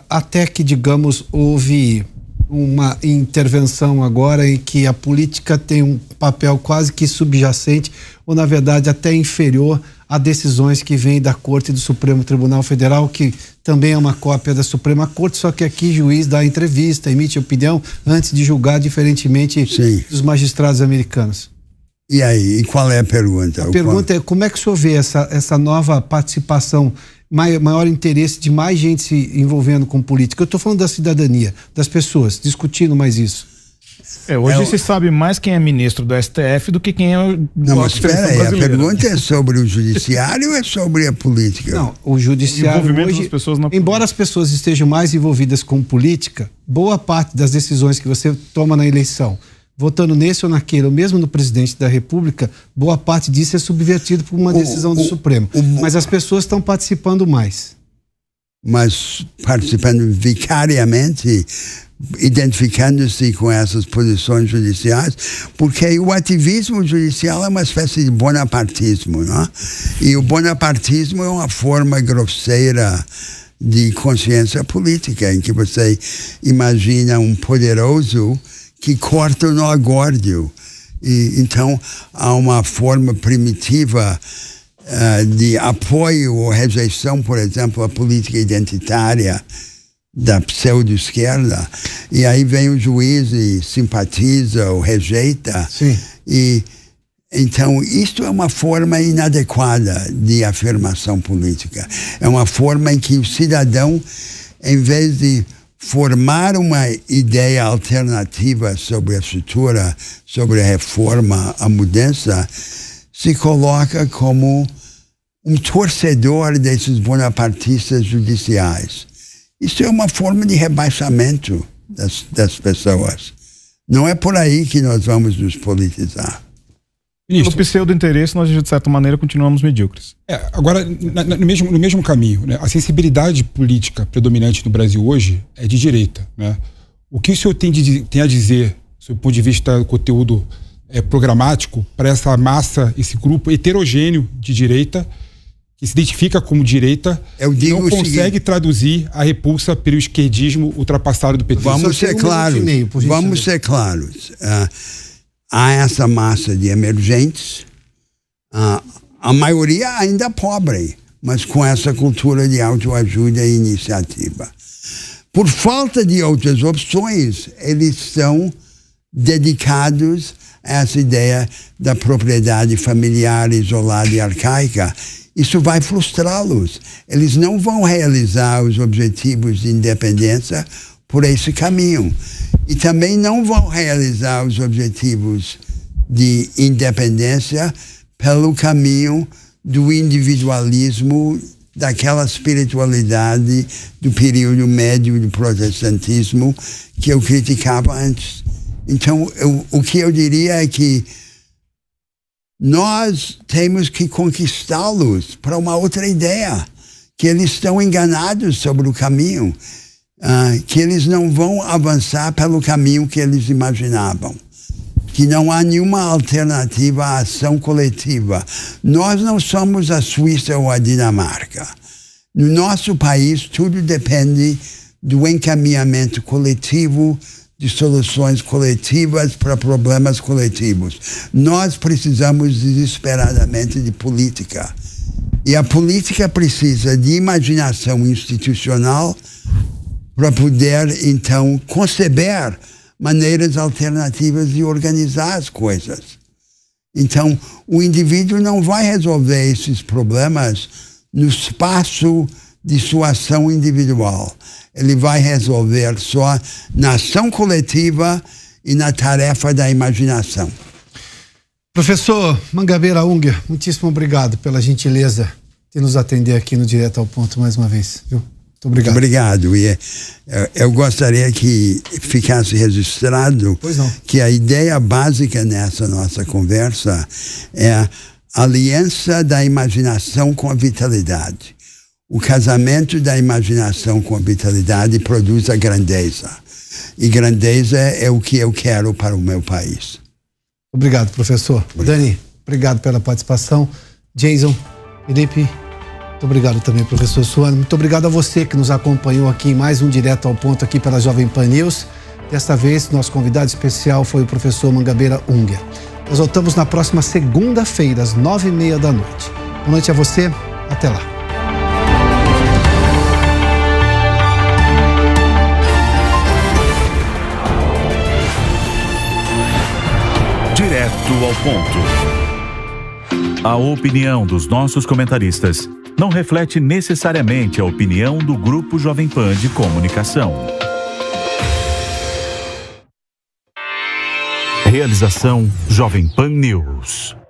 até que, digamos, houve uma intervenção agora em que a política tem um papel quase que subjacente, ou na verdade até inferior a decisões que vêm da Corte do Supremo Tribunal Federal, que também é uma cópia da Suprema Corte, só que aqui juiz dá entrevista, emite opinião antes de julgar, diferentemente Sim. dos magistrados americanos. E aí, e qual é a pergunta? A o pergunta qual... é como é que o senhor vê essa, essa nova participação maior interesse de mais gente se envolvendo com política. Eu estou falando da cidadania, das pessoas, discutindo mais isso. É, hoje é, se sabe mais quem é ministro do STF do que quem é o Não, mas espera aí, a pergunta é sobre o judiciário ou é sobre a política? Não, o judiciário o hoje, embora as pessoas estejam mais envolvidas com política, boa parte das decisões que você toma na eleição votando nesse ou naquele, ou mesmo no presidente da República, boa parte disso é subvertido por uma decisão o, do o, Supremo. O, mas as pessoas estão participando mais. Mas participando vicariamente, identificando-se com essas posições judiciais, porque o ativismo judicial é uma espécie de bonapartismo, não é? E o bonapartismo é uma forma grosseira de consciência política, em que você imagina um poderoso que corta o nó górdio. E, então, há uma forma primitiva uh, de apoio ou rejeição, por exemplo, à política identitária da pseudo-esquerda. E aí vem o juiz e simpatiza ou rejeita. Sim. E, então, isto é uma forma inadequada de afirmação política. É uma forma em que o cidadão, em vez de formar uma ideia alternativa sobre a estrutura, sobre a reforma, a mudança, se coloca como um torcedor desses bonapartistas judiciais. Isso é uma forma de rebaixamento das, das pessoas. Não é por aí que nós vamos nos politizar. Ministro, no pseudo-interesse, nós, de certa maneira, continuamos medíocres. É, agora, na, na, no, mesmo, no mesmo caminho, né? a sensibilidade política predominante no Brasil hoje é de direita. Né? O que o senhor tem, de, tem a dizer, do ponto de vista do conteúdo é, programático, para essa massa, esse grupo heterogêneo de direita, que se identifica como direita e não consegue seguinte. traduzir a repulsa pelo esquerdismo ultrapassado do PT. Vamos ser claros. Vamos ah, ser claros há essa massa de emergentes, a, ah, a maioria ainda pobre, mas com essa cultura de autoajuda e iniciativa. Por falta de outras opções, eles são dedicados a essa ideia da propriedade familiar isolada e arcaica. Isso vai frustrá-los. Eles não vão realizar os objetivos de independência por esse caminho e também não vão realizar os objetivos de independência pelo caminho do individualismo daquela espiritualidade do período médio do protestantismo que eu criticava antes. Então, eu, o que eu diria é que nós temos que conquistá-los para uma outra ideia, que eles estão enganados sobre o caminho. Ah, que eles não vão avançar pelo caminho que eles imaginavam. Que não há nenhuma alternativa à ação coletiva. Nós não somos a Suíça ou a Dinamarca. No nosso país, tudo depende do encaminhamento coletivo, de soluções coletivas para problemas coletivos. Nós precisamos desesperadamente de política. E a política precisa de imaginação institucional, para poder, então, conceber maneiras alternativas de organizar as coisas. Então, o indivíduo não vai resolver esses problemas no espaço de sua ação individual. Ele vai resolver só na ação coletiva e na tarefa da imaginação. Professor Mangabeira Unger, muitíssimo obrigado pela gentileza de nos atender aqui no Direto ao Ponto mais uma vez. Viu? Muito obrigado. Obrigado. E eu, é, é, eu gostaria que ficasse registrado que a ideia básica nessa nossa conversa é a aliança da imaginação com a vitalidade. O casamento da imaginação com a vitalidade produz a grandeza. E grandeza é o que eu quero para o meu país. Obrigado, professor. Obrigado. Dani, obrigado pela participação. Jason, Felipe, muito obrigado também, professor Suano. Muito obrigado a você que nos acompanhou aqui em mais um Direto ao Ponto aqui pela Jovem Pan News. Desta vez, nosso convidado especial foi o professor Mangabeira Unger. Nós voltamos na próxima segunda-feira, às nove e meia da noite. Boa noite a você. Até lá. Direto ao ponto. A opinião dos nossos comentaristas não reflete necessariamente a opinião do Grupo Jovem Pan de Comunicação. Realização Jovem Pan News.